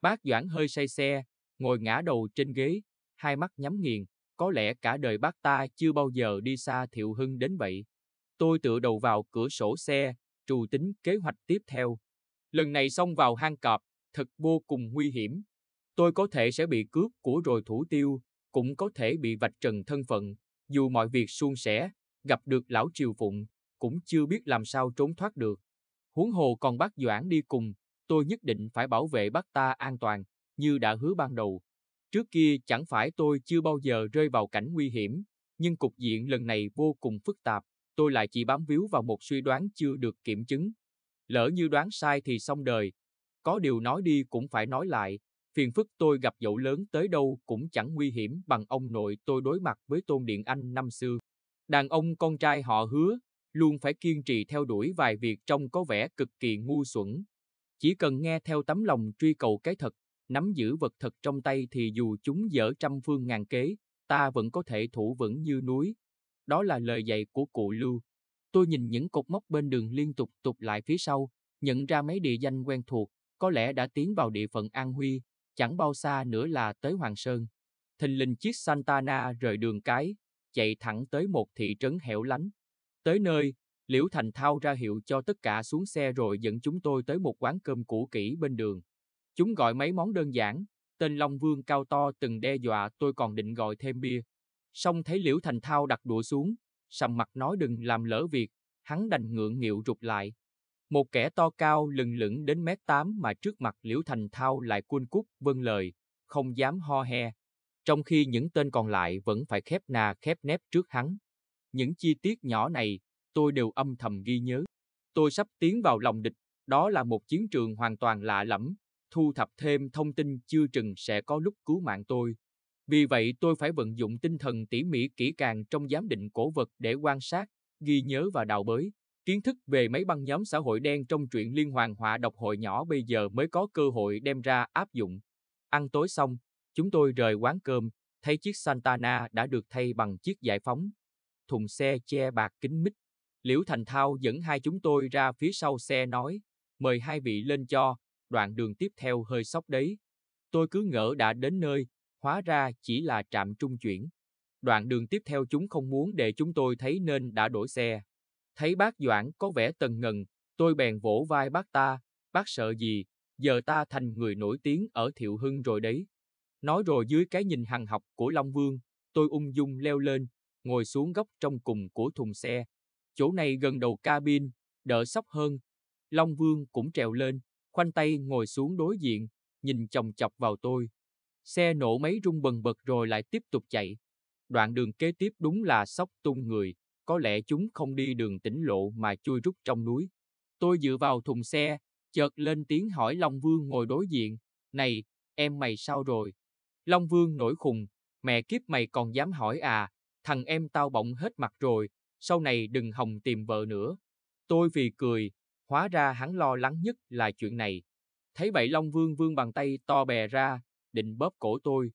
Bác Doãn hơi say xe, ngồi ngã đầu trên ghế, hai mắt nhắm nghiền, có lẽ cả đời bác ta chưa bao giờ đi xa Thiệu Hưng đến vậy. Tôi tựa đầu vào cửa sổ xe, trù tính kế hoạch tiếp theo. Lần này xông vào hang cọp, thật vô cùng nguy hiểm. Tôi có thể sẽ bị cướp của rồi thủ tiêu, cũng có thể bị vạch trần thân phận, dù mọi việc suôn sẻ, gặp được lão triều phụng, cũng chưa biết làm sao trốn thoát được. Huống hồ còn bác Doãn đi cùng, tôi nhất định phải bảo vệ bác ta an toàn như đã hứa ban đầu. Trước kia chẳng phải tôi chưa bao giờ rơi vào cảnh nguy hiểm, nhưng cục diện lần này vô cùng phức tạp, tôi lại chỉ bám víu vào một suy đoán chưa được kiểm chứng. Lỡ như đoán sai thì xong đời. Có điều nói đi cũng phải nói lại, phiền phức tôi gặp dẫu lớn tới đâu cũng chẳng nguy hiểm bằng ông nội tôi đối mặt với Tôn Điện Anh năm xưa. Đàn ông con trai họ hứa, luôn phải kiên trì theo đuổi vài việc trông có vẻ cực kỳ ngu xuẩn. Chỉ cần nghe theo tấm lòng truy cầu cái thật nắm giữ vật thật trong tay thì dù chúng dở trăm phương ngàn kế, ta vẫn có thể thủ vững như núi. Đó là lời dạy của cụ Lưu. Tôi nhìn những cột mốc bên đường liên tục tụt lại phía sau, nhận ra mấy địa danh quen thuộc, có lẽ đã tiến vào địa phận An Huy, chẳng bao xa nữa là tới Hoàng Sơn. Thình lình chiếc Santana rời đường cái, chạy thẳng tới một thị trấn hẻo lánh. Tới nơi, Liễu Thành thao ra hiệu cho tất cả xuống xe rồi dẫn chúng tôi tới một quán cơm cũ kỹ bên đường. Chúng gọi mấy món đơn giản, tên Long Vương cao to từng đe dọa tôi còn định gọi thêm bia. Xong thấy Liễu Thành Thao đặt đũa xuống, sầm mặt nói đừng làm lỡ việc, hắn đành ngượng nghịu rụt lại. Một kẻ to cao lừng lững đến mét tám mà trước mặt Liễu Thành Thao lại cuôn cúc vâng lời, không dám ho he. Trong khi những tên còn lại vẫn phải khép nà khép nép trước hắn. Những chi tiết nhỏ này, tôi đều âm thầm ghi nhớ. Tôi sắp tiến vào lòng địch, đó là một chiến trường hoàn toàn lạ lẫm, thu thập thêm thông tin chưa chừng sẽ có lúc cứu mạng tôi. Vì vậy tôi phải vận dụng tinh thần tỉ mỉ kỹ càng trong giám định cổ vật để quan sát, ghi nhớ và đào bới. Kiến thức về mấy băng nhóm xã hội đen trong truyện liên hoàn họa độc hội nhỏ bây giờ mới có cơ hội đem ra áp dụng. Ăn tối xong, chúng tôi rời quán cơm, thấy chiếc Santana đã được thay bằng chiếc giải phóng. Thùng xe che bạc kính mít. Liễu Thành Thao dẫn hai chúng tôi ra phía sau xe nói, mời hai vị lên cho, đoạn đường tiếp theo hơi sốc đấy. Tôi cứ ngỡ đã đến nơi, hóa ra chỉ là trạm trung chuyển. Đoạn đường tiếp theo chúng không muốn để chúng tôi thấy nên đã đổi xe. Thấy bác Doãn có vẻ tần ngần, tôi bèn vỗ vai bác ta, bác sợ gì, giờ ta thành người nổi tiếng ở Thiệu Hưng rồi đấy. Nói rồi dưới cái nhìn hằng học của Long Vương, tôi ung dung leo lên, ngồi xuống góc trong cùng của thùng xe. Chỗ này gần đầu cabin, đỡ sóc hơn. Long Vương cũng trèo lên, khoanh tay ngồi xuống đối diện, nhìn chồng chọc vào tôi. Xe nổ máy rung bần bật rồi lại tiếp tục chạy. Đoạn đường kế tiếp đúng là sóc tung người, có lẽ chúng không đi đường tỉnh lộ mà chui rút trong núi. Tôi dựa vào thùng xe, chợt lên tiếng hỏi Long Vương ngồi đối diện, này, em mày sao rồi? Long Vương nổi khùng, mẹ kiếp mày còn dám hỏi à, thằng em tao bỗng hết mặt rồi, sau này đừng hòng tìm vợ nữa. Tôi vì cười, Hóa ra hắn lo lắng nhất là chuyện này. Thấy bảy Long Vương vương bằng tay to bè ra, định bóp cổ tôi.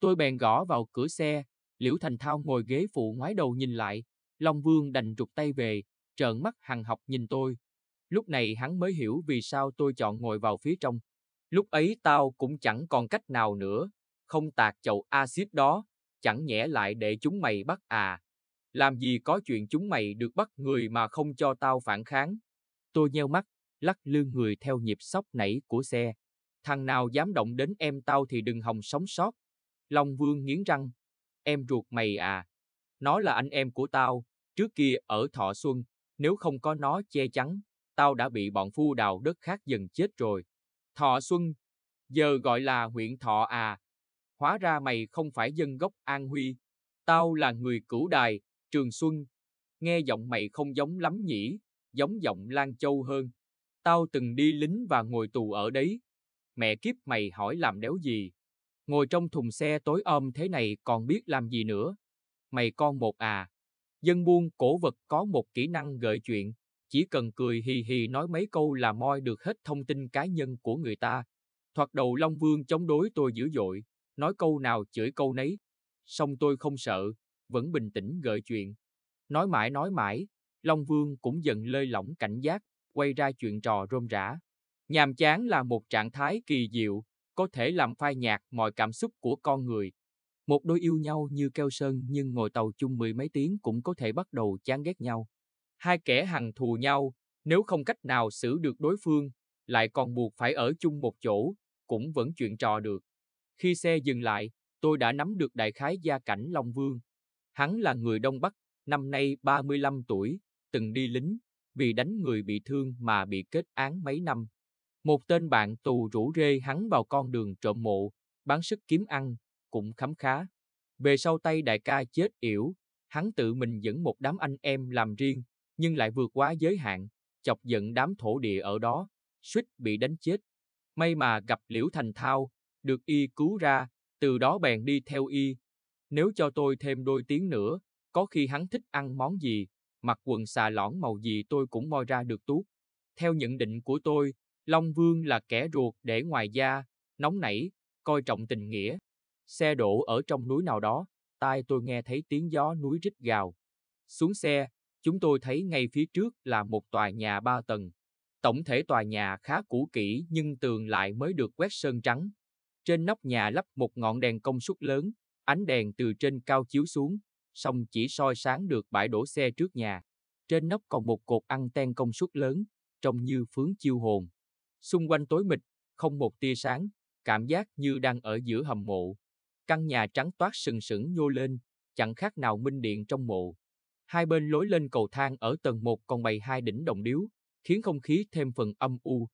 Tôi bèn gõ vào cửa xe, Liễu Thành Thao ngồi ghế phụ ngoái đầu nhìn lại. Long Vương đành rụt tay về, trợn mắt hằng học nhìn tôi. Lúc này hắn mới hiểu vì sao tôi chọn ngồi vào phía trong. Lúc ấy tao cũng chẳng còn cách nào nữa, không tạc chậu axit đó, chẳng nhẽ lại để chúng mày bắt à. Làm gì có chuyện chúng mày được bắt người mà không cho tao phản kháng. Tôi nheo mắt, lắc lư người theo nhịp sóc nảy của xe. Thằng nào dám động đến em tao thì đừng hòng sống sót. Long Vương nghiến răng. Em ruột mày à. Nó là anh em của tao, trước kia ở Thọ Xuân, nếu không có nó che chắn, tao đã bị bọn phu đào đất khác dần chết rồi. Thọ Xuân, giờ gọi là huyện Thọ à. Hóa ra mày không phải dân gốc An Huy. Tao là người cửu đài, Trường Xuân. Nghe giọng mày không giống lắm nhỉ giống giọng Lan Châu hơn. Tao từng đi lính và ngồi tù ở đấy. Mẹ kiếp mày hỏi làm đéo gì. Ngồi trong thùng xe tối om thế này còn biết làm gì nữa. Mày con một à. Dân buôn cổ vật có một kỹ năng gợi chuyện. Chỉ cần cười hì hì nói mấy câu là moi được hết thông tin cá nhân của người ta. Thoạt đầu Long Vương chống đối tôi dữ dội. Nói câu nào chửi câu nấy. Xong tôi không sợ. Vẫn bình tĩnh gợi chuyện. Nói mãi nói mãi, Long Vương cũng dần lơi lỏng cảnh giác, quay ra chuyện trò rôm rã. Nhàm chán là một trạng thái kỳ diệu, có thể làm phai nhạt mọi cảm xúc của con người. Một đôi yêu nhau như keo sơn nhưng ngồi tàu chung mười mấy tiếng cũng có thể bắt đầu chán ghét nhau. Hai kẻ hằn thù nhau, nếu không cách nào xử được đối phương, lại còn buộc phải ở chung một chỗ, cũng vẫn chuyện trò được. Khi xe dừng lại, tôi đã nắm được đại khái gia cảnh Long Vương. Hắn là người Đông Bắc, năm nay 35 tuổi, từng đi lính, vì đánh người bị thương mà bị kết án mấy năm. Một tên bạn tù rủ rê hắn vào con đường trộm mộ, bán sức kiếm ăn, cũng khám khá. Về sau tay đại ca chết yểu, hắn tự mình dẫn một đám anh em làm riêng, nhưng lại vượt quá giới hạn, chọc giận đám thổ địa ở đó, suýt bị đánh chết. May mà gặp Liễu Thành Thao, được y cứu ra, từ đó bèn đi theo y. Nếu cho tôi thêm đôi tiếng nữa, có khi hắn thích ăn món gì, mặc quần xà lõn màu gì tôi cũng moi ra được tuốt. Theo nhận định của tôi, Long Vương là kẻ ruột để ngoài da, nóng nảy, coi trọng tình nghĩa. Xe đổ ở trong núi nào đó, tai tôi nghe thấy tiếng gió núi rít gào. Xuống xe, chúng tôi thấy ngay phía trước là một tòa nhà ba tầng. Tổng thể tòa nhà khá cũ kỹ nhưng tường lại mới được quét sơn trắng. Trên nóc nhà lắp một ngọn đèn công suất lớn, ánh đèn từ trên cao chiếu xuống, song chỉ soi sáng được bãi đổ xe trước nhà. Trên nóc còn một cột ăn ten công suất lớn, trông như phướng chiêu hồn. Xung quanh tối mịt, không một tia sáng, cảm giác như đang ở giữa hầm mộ. Căn nhà trắng toát sừng sững nhô lên, chẳng khác nào minh điện trong mộ. Hai bên lối lên cầu thang ở tầng 1 còn bày hai đỉnh đồng điếu, khiến không khí thêm phần âm u.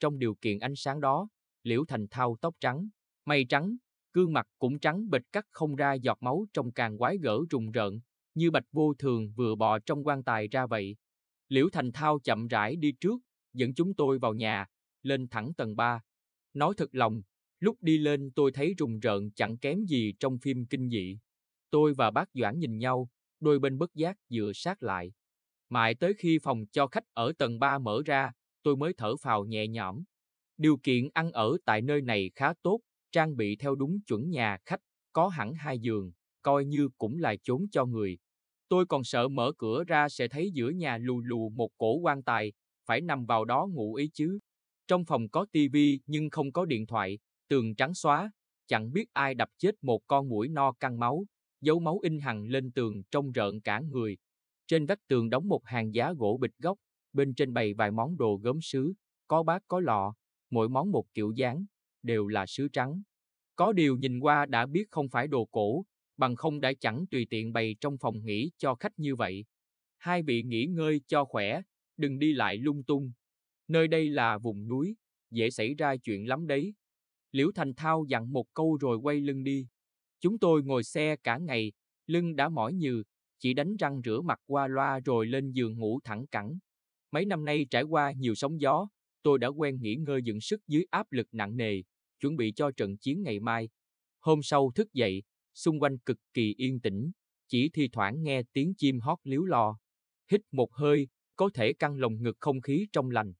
Trong điều kiện ánh sáng đó, Liễu Thành Thao tóc trắng, mây trắng, gương mặt cũng trắng bịch cắt không ra giọt máu trong càng quái gở rùng rợn, như bạch vô thường vừa bò trong quan tài ra vậy. Liễu Thành Thao chậm rãi đi trước, dẫn chúng tôi vào nhà, lên thẳng tầng 3. Nói thật lòng, lúc đi lên tôi thấy rùng rợn chẳng kém gì trong phim kinh dị. Tôi và bác Doãn nhìn nhau, đôi bên bất giác dựa sát lại. Mãi tới khi phòng cho khách ở tầng 3 mở ra, tôi mới thở phào nhẹ nhõm. Điều kiện ăn ở tại nơi này khá tốt, trang bị theo đúng chuẩn nhà khách, có hẳn hai giường, coi như cũng là chốn cho người. Tôi còn sợ mở cửa ra sẽ thấy giữa nhà lù lù một cổ quan tài, phải nằm vào đó ngủ ý chứ. Trong phòng có tivi nhưng không có điện thoại, tường trắng xóa, chẳng biết ai đập chết một con mũi no căng máu, dấu máu in hằn lên tường trông rợn cả người. Trên vách tường đóng một hàng giá gỗ bịch góc, bên trên bày vài món đồ gốm sứ, có bát có lọ, mỗi món một kiểu dáng, đều là sứ trắng. Có điều nhìn qua đã biết không phải đồ cổ, bằng không đã chẳng tùy tiện bày trong phòng nghỉ cho khách như vậy. Hai vị nghỉ ngơi cho khỏe, đừng đi lại lung tung. Nơi đây là vùng núi, dễ xảy ra chuyện lắm đấy. Liễu Thành Thao dặn một câu rồi quay lưng đi. Chúng tôi ngồi xe cả ngày, lưng đã mỏi nhừ, chỉ đánh răng rửa mặt qua loa rồi lên giường ngủ thẳng cẳng. Mấy năm nay trải qua nhiều sóng gió, tôi đã quen nghỉ ngơi dưỡng sức dưới áp lực nặng nề, chuẩn bị cho trận chiến ngày mai. Hôm sau thức dậy, xung quanh cực kỳ yên tĩnh, chỉ thi thoảng nghe tiếng chim hót líu lo. Hít một hơi, có thể căng lồng ngực không khí trong lành.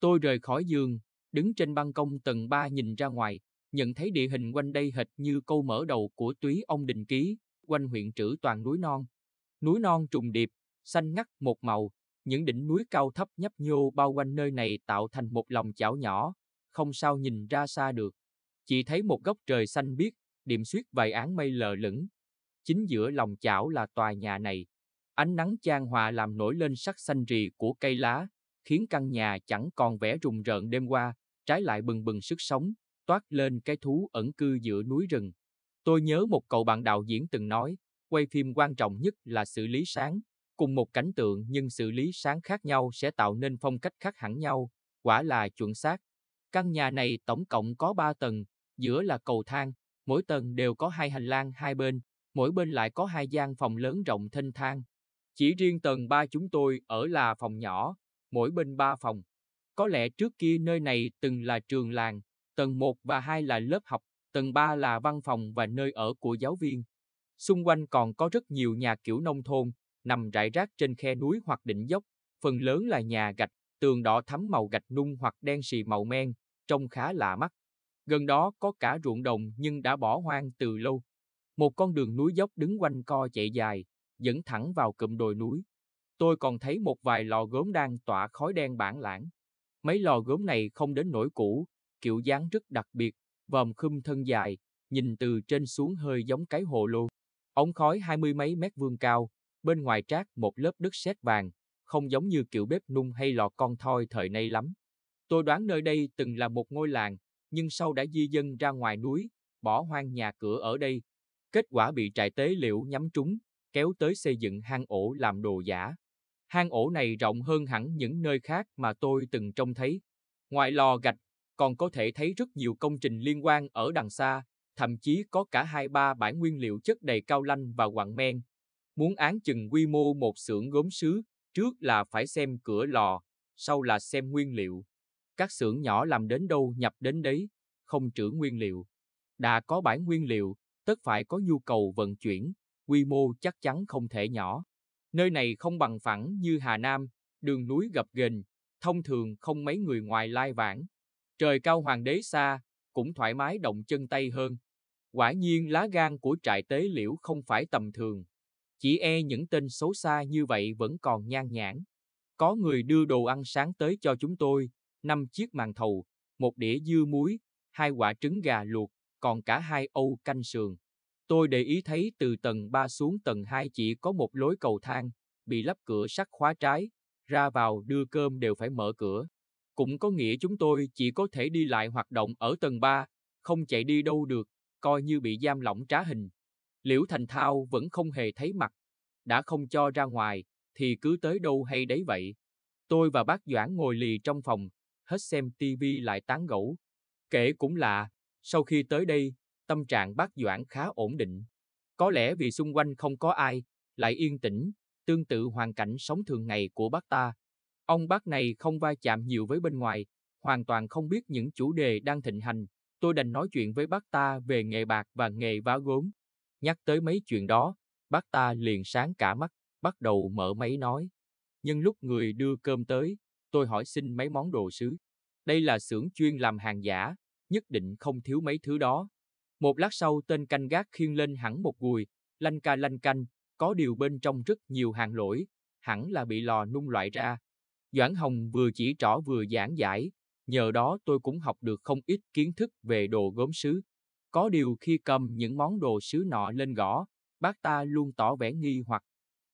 Tôi rời khỏi giường, đứng trên ban công tầng 3 nhìn ra ngoài, nhận thấy địa hình quanh đây hệt như câu mở đầu của túy ông Đình Ký, quanh huyện trữ toàn núi non. Núi non trùng điệp, xanh ngắt một màu, những đỉnh núi cao thấp nhấp nhô bao quanh nơi này tạo thành một lòng chảo nhỏ, không sao nhìn ra xa được. Chỉ thấy một góc trời xanh biếc, điểm xuyết vài áng mây lờ lững. Chính giữa lòng chảo là tòa nhà này. Ánh nắng chan hòa làm nổi lên sắc xanh rì của cây lá, khiến căn nhà chẳng còn vẻ rùng rợn đêm qua, trái lại bừng bừng sức sống, toát lên cái thú ẩn cư giữa núi rừng. Tôi nhớ một cậu bạn đạo diễn từng nói, quay phim quan trọng nhất là xử lý sáng, cùng một cảnh tượng nhưng xử lý sáng khác nhau sẽ tạo nên phong cách khác hẳn nhau, quả là chuẩn xác. Căn nhà này tổng cộng có 3 tầng, giữa là cầu thang, mỗi tầng đều có hai hành lang hai bên, mỗi bên lại có hai gian phòng lớn rộng thênh thang. Chỉ riêng tầng 3 chúng tôi ở là phòng nhỏ, mỗi bên 3 phòng. Có lẽ trước kia nơi này từng là trường làng, tầng 1 và 2 là lớp học, tầng 3 là văn phòng và nơi ở của giáo viên. Xung quanh còn có rất nhiều nhà kiểu nông thôn, nằm rải rác trên khe núi hoặc đỉnh dốc, phần lớn là nhà gạch, tường đỏ thắm màu gạch nung hoặc đen xì màu men, trông khá lạ mắt. Gần đó có cả ruộng đồng nhưng đã bỏ hoang từ lâu. Một con đường núi dốc đứng quanh co chạy dài, dẫn thẳng vào cụm đồi núi. Tôi còn thấy một vài lò gốm đang tỏa khói đen bản lãng. Mấy lò gốm này không đến nỗi cũ, kiểu dáng rất đặc biệt, vòm khum thân dài, nhìn từ trên xuống hơi giống cái hồ lô. Ống khói hai mươi mấy mét vuông cao, bên ngoài trát một lớp đất sét vàng, không giống như kiểu bếp nung hay lò con thoi thời nay lắm. Tôi đoán nơi đây từng là một ngôi làng, nhưng sau đã di dân ra ngoài núi, bỏ hoang nhà cửa ở đây. Kết quả bị trại tế liệu nhắm trúng, kéo tới xây dựng hang ổ làm đồ giả. Hang ổ này rộng hơn hẳn những nơi khác mà tôi từng trông thấy. Ngoài lò gạch, còn có thể thấy rất nhiều công trình liên quan ở đằng xa, thậm chí có cả hai ba bãi nguyên liệu chất đầy cao lanh và quặng men, Muốn án chừng quy mô một xưởng gốm sứ, trước là phải xem cửa lò, sau là xem nguyên liệu. Các xưởng nhỏ làm đến đâu nhập đến đấy, không trữ nguyên liệu. Đã có bản nguyên liệu, tất phải có nhu cầu vận chuyển, quy mô chắc chắn không thể nhỏ. Nơi này không bằng phẳng như Hà Nam, đường núi gập ghềnh, thông thường không mấy người ngoài lai vãng. Trời cao hoàng đế xa, cũng thoải mái động chân tay hơn. Quả nhiên lá gan của trại tế liễu không phải tầm thường. Chỉ e những tên xấu xa như vậy vẫn còn nhan nhản. Có người đưa đồ ăn sáng tới cho chúng tôi, năm chiếc màn thầu, một đĩa dưa muối, hai quả trứng gà luộc, còn cả hai âu canh sườn. Tôi để ý thấy từ tầng 3 xuống tầng 2 chỉ có một lối cầu thang, bị lắp cửa sắt khóa trái, ra vào đưa cơm đều phải mở cửa. Cũng có nghĩa chúng tôi chỉ có thể đi lại hoạt động ở tầng 3, không chạy đi đâu được, coi như bị giam lỏng trá hình. Liễu Thành Thao vẫn không hề thấy mặt, đã không cho ra ngoài, thì cứ tới đâu hay đấy vậy. Tôi và bác Doãn ngồi lì trong phòng, hết xem tivi lại tán gẫu. Kể cũng lạ, sau khi tới đây, tâm trạng bác Doãn khá ổn định. Có lẽ vì xung quanh không có ai, lại yên tĩnh, tương tự hoàn cảnh sống thường ngày của bác ta. Ông bác này không va chạm nhiều với bên ngoài, hoàn toàn không biết những chủ đề đang thịnh hành. Tôi đành nói chuyện với bác ta về nghề bạc và nghề vá gốm. Nhắc tới mấy chuyện đó, bác ta liền sáng cả mắt, bắt đầu mở máy nói. Nhưng lúc người đưa cơm tới, tôi hỏi xin mấy món đồ sứ. Đây là xưởng chuyên làm hàng giả, nhất định không thiếu mấy thứ đó. Một lát sau tên canh gác khiêng lên hẳn một gùi, lanh ca lanh canh, có điều bên trong rất nhiều hàng lỗi, hẳn là bị lò nung loại ra. Doãn Hồng vừa chỉ trỏ vừa giảng giải, nhờ đó tôi cũng học được không ít kiến thức về đồ gốm sứ. Có điều khi cầm những món đồ sứ nọ lên gõ, bác ta luôn tỏ vẻ nghi hoặc.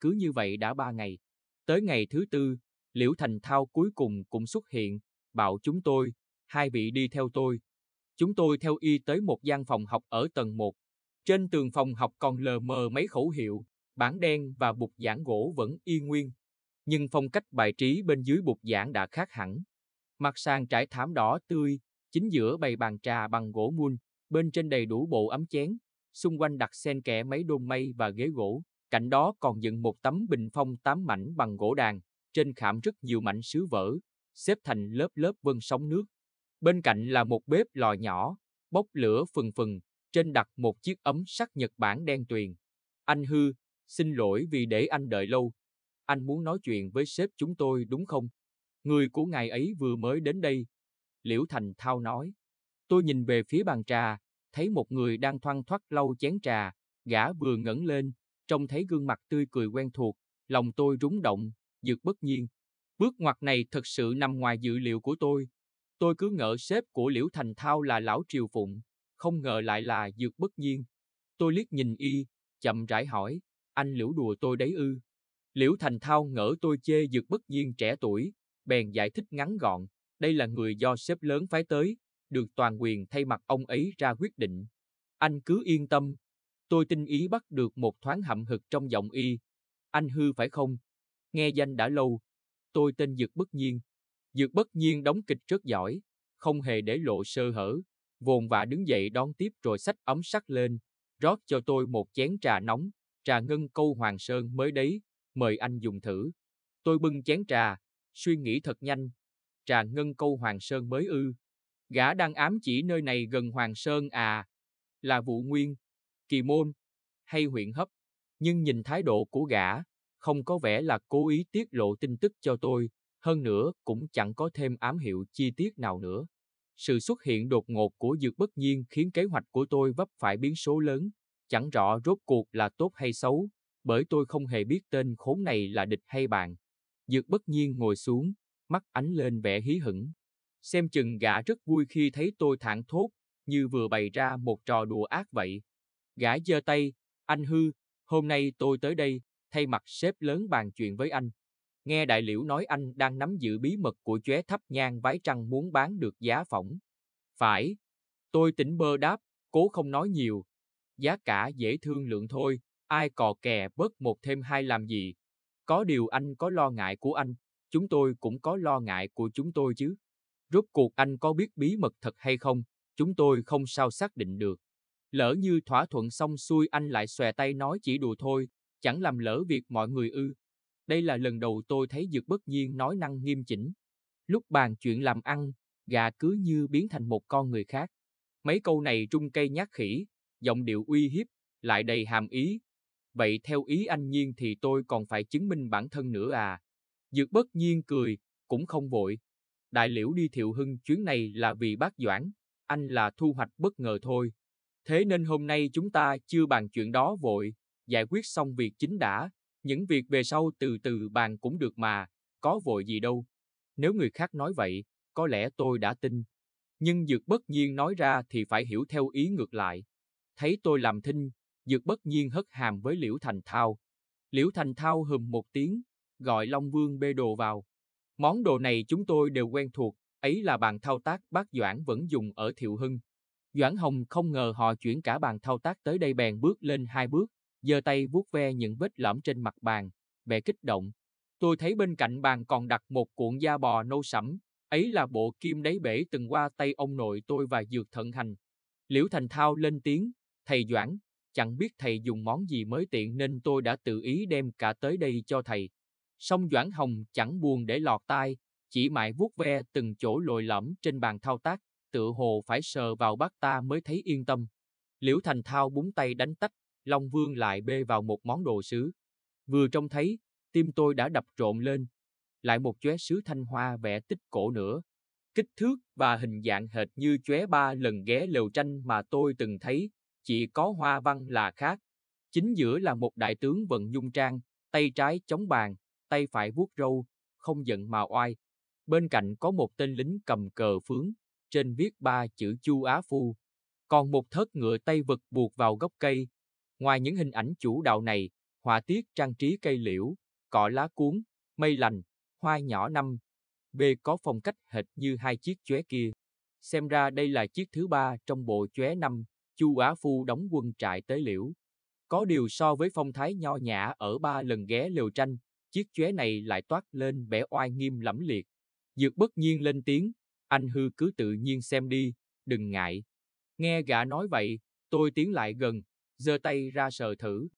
Cứ như vậy đã ba ngày. Tới ngày thứ tư, Liễu Thành Thao cuối cùng cũng xuất hiện, bảo chúng tôi, hai vị đi theo tôi. Chúng tôi theo y tới một gian phòng học ở tầng 1. Trên tường phòng học còn lờ mờ mấy khẩu hiệu, bảng đen và bục giảng gỗ vẫn y nguyên. Nhưng phong cách bài trí bên dưới bục giảng đã khác hẳn. Mặt sàn trải thảm đỏ tươi, chính giữa bày bàn trà bằng gỗ muôn, bên trên đầy đủ bộ ấm chén, xung quanh đặt sen kẽ mấy đôn mây và ghế gỗ, cạnh đó còn dựng một tấm bình phong tám mảnh bằng gỗ đàn, trên khảm rất nhiều mảnh sứ vỡ, xếp thành lớp lớp vân sóng nước. Bên cạnh là một bếp lò nhỏ, bốc lửa phừng phừng, trên đặt một chiếc ấm sắt Nhật Bản đen tuyền. Anh Hư, xin lỗi vì để anh đợi lâu. Anh muốn nói chuyện với sếp chúng tôi đúng không? Người của ngài ấy vừa mới đến đây. Liễu Thành Thao nói. Tôi nhìn về phía bàn trà, thấy một người đang thoăn thoắt lau chén trà, gã vừa ngẩng lên, trông thấy gương mặt tươi cười quen thuộc, lòng tôi rúng động, dược bất nhiên. Bước ngoặt này thật sự nằm ngoài dự liệu của tôi. Tôi cứ ngỡ sếp của Liễu Thành Thao là lão Triều Phụng, không ngờ lại là dược bất nhiên. Tôi liếc nhìn y, chậm rãi hỏi, anh Liễu đùa tôi đấy ư. Liễu Thành Thao ngỡ tôi chê dược bất nhiên trẻ tuổi, bèn giải thích ngắn gọn, đây là người do sếp lớn phái tới, được toàn quyền thay mặt ông ấy ra quyết định. Anh cứ yên tâm, tôi tin ý bắt được một thoáng hậm hực trong giọng y. Anh hư phải không? Nghe danh đã lâu, tôi tên Dược Bất Nhiên. Dược Bất Nhiên đóng kịch rất giỏi, không hề để lộ sơ hở, vồn vã đứng dậy đón tiếp rồi xách ấm sắt lên, rót cho tôi một chén trà nóng, trà ngân câu Hoàng Sơn mới đấy, mời anh dùng thử. Tôi bưng chén trà, suy nghĩ thật nhanh. Trà ngân câu Hoàng Sơn mới ư, Gã đang ám chỉ nơi này gần Hoàng Sơn à, là Vũ Nguyên, Kỳ Môn hay huyện Hấp. Nhưng nhìn thái độ của gã, không có vẻ là cố ý tiết lộ tin tức cho tôi, hơn nữa cũng chẳng có thêm ám hiệu chi tiết nào nữa. Sự xuất hiện đột ngột của Dược Bất Nhiên khiến kế hoạch của tôi vấp phải biến số lớn, chẳng rõ rốt cuộc là tốt hay xấu, bởi tôi không hề biết tên khốn này là địch hay bạn. Dược Bất Nhiên ngồi xuống, mắt ánh lên vẻ hí hửng. Xem chừng gã rất vui khi thấy tôi thảng thốt, như vừa bày ra một trò đùa ác vậy. Gã giơ tay, anh hư, hôm nay tôi tới đây, thay mặt sếp lớn bàn chuyện với anh. Nghe đại liễu nói anh đang nắm giữ bí mật của chóe thấp nhang vái trăng muốn bán được giá phỏng. Phải. Tôi tỉnh bơ đáp, cố không nói nhiều. Giá cả dễ thương lượng thôi, ai cò kè bớt một thêm hai làm gì. Có điều anh có lo ngại của anh, chúng tôi cũng có lo ngại của chúng tôi chứ. Rốt cuộc anh có biết bí mật thật hay không, chúng tôi không sao xác định được. Lỡ như thỏa thuận xong xuôi anh lại xòe tay nói chỉ đùa thôi, chẳng làm lỡ việc mọi người ư. Đây là lần đầu tôi thấy Dược bất nhiên nói năng nghiêm chỉnh. Lúc bàn chuyện làm ăn, gà cứ như biến thành một con người khác. Mấy câu này trung cây nhát khỉ, giọng điệu uy hiếp, lại đầy hàm ý. Vậy theo ý anh Nhiên thì tôi còn phải chứng minh bản thân nữa à? Dược bất nhiên cười, cũng không vội. Đại liễu đi thiệu hưng chuyến này là vì bác Doãn, anh là thu hoạch bất ngờ thôi. Thế nên hôm nay chúng ta chưa bàn chuyện đó vội, giải quyết xong việc chính đã, những việc về sau từ từ bàn cũng được mà, có vội gì đâu. Nếu người khác nói vậy, có lẽ tôi đã tin. Nhưng Dược Bất Nhiên nói ra thì phải hiểu theo ý ngược lại. Thấy tôi làm thinh, Dược Bất Nhiên hất hàm với Liễu Thành Thao. Liễu Thành Thao hừm một tiếng, gọi Long Vương bê đồ vào. Món đồ này chúng tôi đều quen thuộc, ấy là bàn thao tác bác Doãn vẫn dùng ở Thiệu Hưng. Doãn Hồng không ngờ họ chuyển cả bàn thao tác tới đây bèn bước lên hai bước, giơ tay vuốt ve những vết lõm trên mặt bàn, vẻ kích động. Tôi thấy bên cạnh bàn còn đặt một cuộn da bò nâu sẫm, ấy là bộ kim đáy bể từng qua tay ông nội tôi và dược thận hành. Liễu Thành Thao lên tiếng, thầy Doãn, chẳng biết thầy dùng món gì mới tiện nên tôi đã tự ý đem cả tới đây cho thầy song Doãn Hồng chẳng buồn để lọt tai, chỉ mãi vuốt ve từng chỗ lồi lõm trên bàn thao tác, tựa hồ phải sờ vào bắt ta mới thấy yên tâm. Liễu Thành Thao búng tay đánh tách, Long Vương lại bê vào một món đồ sứ. Vừa trông thấy, tim tôi đã đập trộn lên. Lại một chóe sứ thanh hoa vẽ tích cổ nữa. Kích thước và hình dạng hệt như chóe ba lần ghé lều tranh mà tôi từng thấy, chỉ có hoa văn là khác. Chính giữa là một đại tướng vận nhung trang, tay trái chống bàn, tay phải vuốt râu, không giận mà oai. Bên cạnh có một tên lính cầm cờ phướng, trên viết ba chữ Chu Á Phu. Còn một thớt ngựa tay vực buộc vào gốc cây. Ngoài những hình ảnh chủ đạo này, họa tiết trang trí cây liễu, cỏ lá cuốn, mây lành, hoa nhỏ năm. B có phong cách hệt như hai chiếc chóe kia. Xem ra đây là chiếc thứ ba trong bộ chóe năm, Chu Á Phu đóng quân trại tế liễu. Có điều so với phong thái nho nhã ở ba lần ghé liều tranh, chiếc chóe này lại toát lên vẻ oai nghiêm lẫm liệt. Dược bất nhiên lên tiếng, anh hư cứ tự nhiên xem đi, đừng ngại. Nghe gã nói vậy, tôi tiến lại gần, giơ tay ra sờ thử.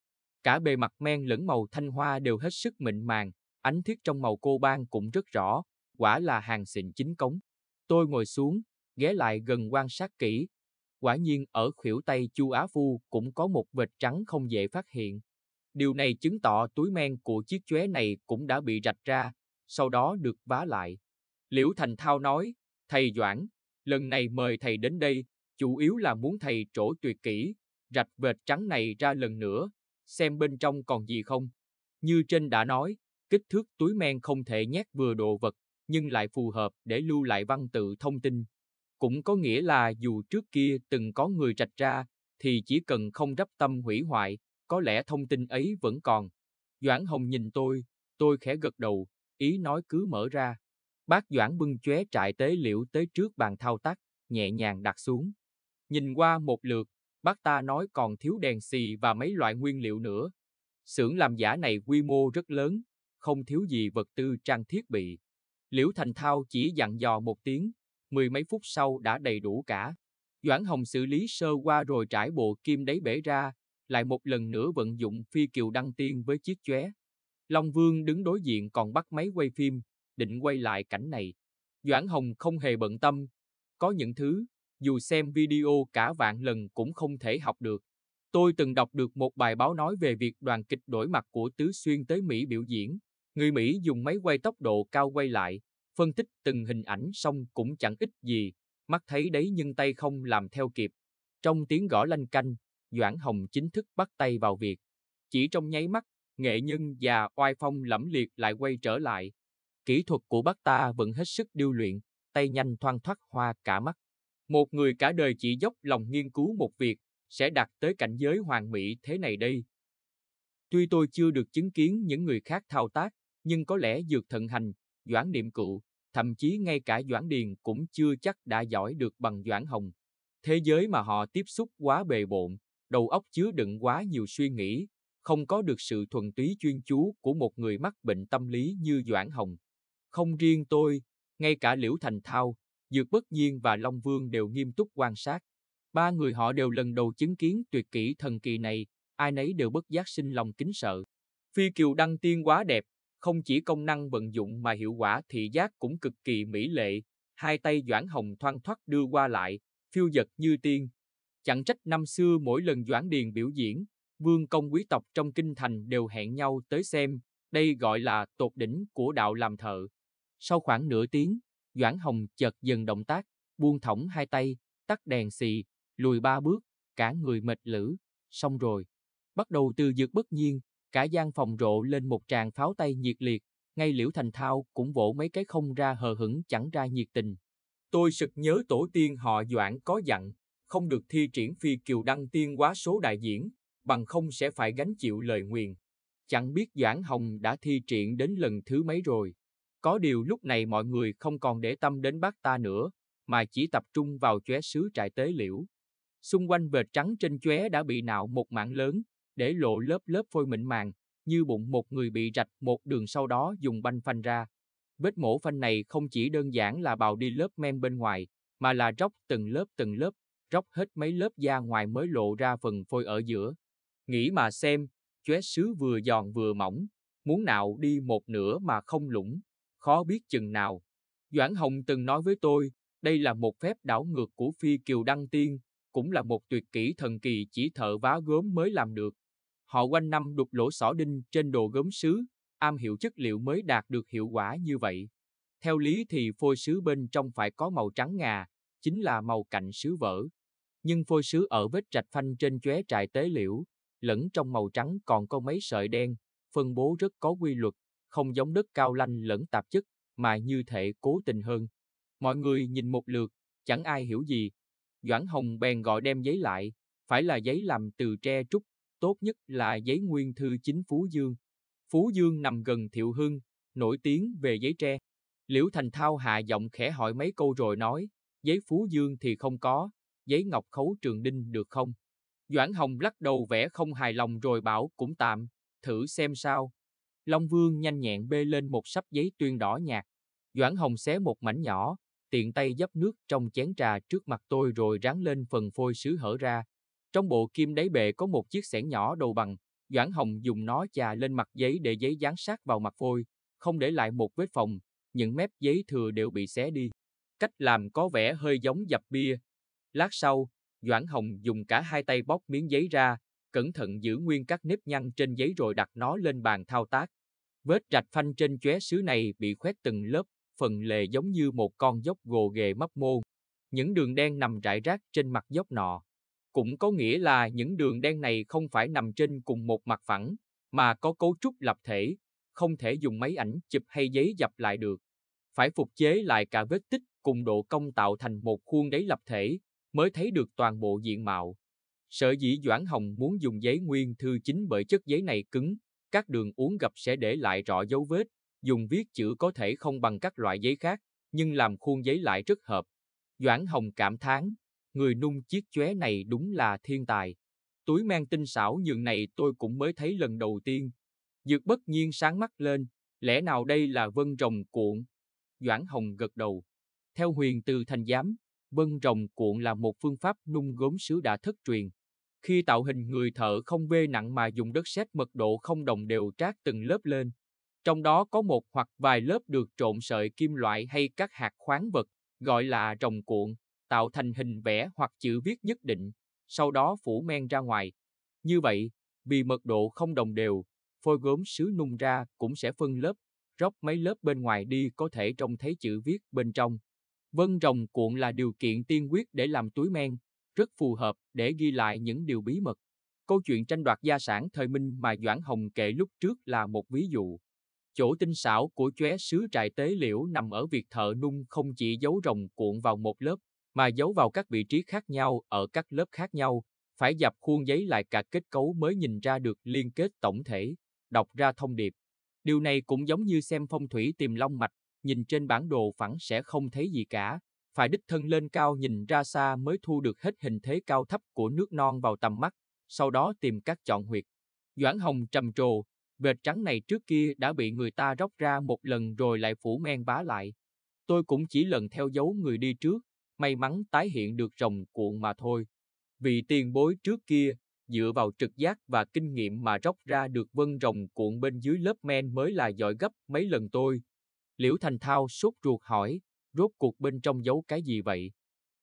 Cả bề mặt men lẫn màu thanh hoa đều hết sức mịn màng, ánh thiết trong màu cô ban cũng rất rõ, quả là hàng xịn chính cống. Tôi ngồi xuống, ghé lại gần quan sát kỹ. Quả nhiên ở khuỷu tay Chu Á Phu cũng có một vệt trắng không dễ phát hiện. Điều này chứng tỏ túi men của chiếc chóe này cũng đã bị rạch ra, sau đó được vá lại. Liễu Thành Thao nói, thầy Doãn, lần này mời thầy đến đây, chủ yếu là muốn thầy trổ tuyệt kỹ, rạch vệt trắng này ra lần nữa, xem bên trong còn gì không. Như trên đã nói, kích thước túi men không thể nhét vừa đồ vật, nhưng lại phù hợp để lưu lại văn tự thông tin. Cũng có nghĩa là dù trước kia từng có người rạch ra, thì chỉ cần không rắp tâm hủy hoại, có lẽ thông tin ấy vẫn còn. Doãn Hồng nhìn tôi, tôi khẽ gật đầu, ý nói cứ mở ra. Bác Doãn bưng chóe trại tế liệu tới trước bàn thao tác, nhẹ nhàng đặt xuống. Nhìn qua một lượt, bác ta nói còn thiếu đèn xì và mấy loại nguyên liệu nữa. Xưởng làm giả này quy mô rất lớn, không thiếu gì vật tư trang thiết bị. Liễu Thành Thao chỉ dặn dò một tiếng, mười mấy phút sau đã đầy đủ cả. Doãn Hồng xử lý sơ qua rồi trải bộ kim đáy bể ra, lại một lần nữa vận dụng phi kiều đăng tiên với chiếc chóe. Long Vương đứng đối diện còn bắt máy quay phim, định quay lại cảnh này. Doãn Hồng không hề bận tâm. Có những thứ, dù xem video cả vạn lần cũng không thể học được. Tôi từng đọc được một bài báo nói về việc đoàn kịch đổi mặt của Tứ Xuyên tới Mỹ biểu diễn. Người Mỹ dùng máy quay tốc độ cao quay lại, phân tích từng hình ảnh xong cũng chẳng ít gì, mắt thấy đấy nhưng tay không làm theo kịp. Trong tiếng gõ lanh canh, Doãn Hồng chính thức bắt tay vào việc. Chỉ trong nháy mắt, nghệ nhân và oai phong lẫm liệt lại quay trở lại. Kỹ thuật của bác ta vẫn hết sức điêu luyện, tay nhanh thoang thoát hoa cả mắt. Một người cả đời chỉ dốc lòng nghiên cứu một việc, sẽ đạt tới cảnh giới hoàn mỹ thế này đây. Tuy tôi chưa được chứng kiến những người khác thao tác, nhưng có lẽ dược thận hành, doãn niệm cựu, thậm chí ngay cả doãn điền cũng chưa chắc đã giỏi được bằng doãn hồng. Thế giới mà họ tiếp xúc quá bề bộn, đầu óc chứa đựng quá nhiều suy nghĩ, không có được sự thuần túy chuyên chú của một người mắc bệnh tâm lý như Doãn Hồng. Không riêng tôi, ngay cả Liễu Thành Thao, Dược Bất Nhiên và Long Vương đều nghiêm túc quan sát. Ba người họ đều lần đầu chứng kiến tuyệt kỹ thần kỳ này, ai nấy đều bất giác sinh lòng kính sợ. Phi kiều đăng tiên quá đẹp, không chỉ công năng vận dụng mà hiệu quả thị giác cũng cực kỳ mỹ lệ. Hai tay Doãn Hồng thoang thoát đưa qua lại, phiêu giật như tiên, Chẳng trách năm xưa mỗi lần Doãn Điền biểu diễn, vương công quý tộc trong kinh thành đều hẹn nhau tới xem, đây gọi là tột đỉnh của đạo làm thợ. Sau khoảng nửa tiếng, Doãn Hồng chợt dần động tác, buông thõng hai tay, tắt đèn xì, lùi ba bước, cả người mệt lử, xong rồi. Bắt đầu từ dược bất nhiên, cả gian phòng rộ lên một tràng pháo tay nhiệt liệt, ngay Liễu Thành Thao cũng vỗ mấy cái không ra hờ hững chẳng ra nhiệt tình. Tôi sực nhớ tổ tiên họ Doãn có dặn, không được thi triển phi kiều đăng tiên quá số đại diễn, bằng không sẽ phải gánh chịu lời nguyền. Chẳng biết Doãn Hồng đã thi triển đến lần thứ mấy rồi. Có điều lúc này mọi người không còn để tâm đến bác ta nữa, mà chỉ tập trung vào chóe sứ trại tế liễu. Xung quanh vệt trắng trên chóe đã bị nạo một mảng lớn, để lộ lớp lớp phôi mịn màng, như bụng một người bị rạch một đường sau đó dùng banh phanh ra. Vết mổ phanh này không chỉ đơn giản là bào đi lớp men bên ngoài, mà là róc từng lớp từng lớp róc hết mấy lớp da ngoài mới lộ ra phần phôi ở giữa. Nghĩ mà xem, chóe sứ vừa giòn vừa mỏng, muốn nào đi một nửa mà không lũng, khó biết chừng nào. Doãn Hồng từng nói với tôi, đây là một phép đảo ngược của phi kiều đăng tiên, cũng là một tuyệt kỹ thần kỳ chỉ thợ vá gốm mới làm được. Họ quanh năm đục lỗ xỏ đinh trên đồ gốm sứ, am hiểu chất liệu mới đạt được hiệu quả như vậy. Theo lý thì phôi sứ bên trong phải có màu trắng ngà, chính là màu cạnh sứ vỡ nhưng phôi sứ ở vết rạch phanh trên chóe trại tế liễu, lẫn trong màu trắng còn có mấy sợi đen, phân bố rất có quy luật, không giống đất cao lanh lẫn tạp chất, mà như thể cố tình hơn. Mọi người nhìn một lượt, chẳng ai hiểu gì. Doãn Hồng bèn gọi đem giấy lại, phải là giấy làm từ tre trúc, tốt nhất là giấy nguyên thư chính Phú Dương. Phú Dương nằm gần Thiệu Hưng, nổi tiếng về giấy tre. Liễu Thành Thao hạ giọng khẽ hỏi mấy câu rồi nói, giấy Phú Dương thì không có, giấy ngọc khấu trường đinh được không? Doãn Hồng lắc đầu vẽ không hài lòng rồi bảo cũng tạm, thử xem sao. Long Vương nhanh nhẹn bê lên một sắp giấy tuyên đỏ nhạt. Doãn Hồng xé một mảnh nhỏ, tiện tay dấp nước trong chén trà trước mặt tôi rồi ráng lên phần phôi sứ hở ra. Trong bộ kim đáy bệ có một chiếc xẻng nhỏ đầu bằng, Doãn Hồng dùng nó chà lên mặt giấy để giấy dán sát vào mặt phôi, không để lại một vết phòng, những mép giấy thừa đều bị xé đi. Cách làm có vẻ hơi giống dập bia, Lát sau, Doãn Hồng dùng cả hai tay bóc miếng giấy ra, cẩn thận giữ nguyên các nếp nhăn trên giấy rồi đặt nó lên bàn thao tác. Vết rạch phanh trên chóe sứ này bị khoét từng lớp, phần lề giống như một con dốc gồ ghề mấp mô. Những đường đen nằm rải rác trên mặt dốc nọ. Cũng có nghĩa là những đường đen này không phải nằm trên cùng một mặt phẳng, mà có cấu trúc lập thể, không thể dùng máy ảnh chụp hay giấy dập lại được. Phải phục chế lại cả vết tích cùng độ cong tạo thành một khuôn đáy lập thể, mới thấy được toàn bộ diện mạo. Sở dĩ Doãn Hồng muốn dùng giấy nguyên thư chính bởi chất giấy này cứng, các đường uốn gập sẽ để lại rõ dấu vết, dùng viết chữ có thể không bằng các loại giấy khác, nhưng làm khuôn giấy lại rất hợp. Doãn Hồng cảm thán, người nung chiếc chóe này đúng là thiên tài. Túi men tinh xảo nhường này tôi cũng mới thấy lần đầu tiên. Dược bất nhiên sáng mắt lên, lẽ nào đây là vân rồng cuộn? Doãn Hồng gật đầu. Theo huyền từ thành giám, Vân rồng cuộn là một phương pháp nung gốm sứ đã thất truyền. Khi tạo hình người thợ không bê nặng mà dùng đất sét mật độ không đồng đều trát từng lớp lên. Trong đó có một hoặc vài lớp được trộn sợi kim loại hay các hạt khoáng vật, gọi là rồng cuộn, tạo thành hình vẽ hoặc chữ viết nhất định, sau đó phủ men ra ngoài. Như vậy, vì mật độ không đồng đều, phôi gốm sứ nung ra cũng sẽ phân lớp, róc mấy lớp bên ngoài đi có thể trông thấy chữ viết bên trong. Vân rồng cuộn là điều kiện tiên quyết để làm túi men, rất phù hợp để ghi lại những điều bí mật. Câu chuyện tranh đoạt gia sản thời Minh mà Doãn Hồng kể lúc trước là một ví dụ. Chỗ tinh xảo của chóe sứ trại tế liễu nằm ở việc thợ nung không chỉ giấu rồng cuộn vào một lớp, mà giấu vào các vị trí khác nhau ở các lớp khác nhau, phải dập khuôn giấy lại cả kết cấu mới nhìn ra được liên kết tổng thể, đọc ra thông điệp. Điều này cũng giống như xem phong thủy tìm long mạch nhìn trên bản đồ phẳng sẽ không thấy gì cả, phải đích thân lên cao nhìn ra xa mới thu được hết hình thế cao thấp của nước non vào tầm mắt, sau đó tìm các chọn huyệt. Doãn Hồng trầm trồ, vệt trắng này trước kia đã bị người ta róc ra một lần rồi lại phủ men bá lại. Tôi cũng chỉ lần theo dấu người đi trước, may mắn tái hiện được rồng cuộn mà thôi. Vì tiền bối trước kia, dựa vào trực giác và kinh nghiệm mà róc ra được vân rồng cuộn bên dưới lớp men mới là giỏi gấp mấy lần tôi, Liễu Thành Thao sốt ruột hỏi, rốt cuộc bên trong giấu cái gì vậy?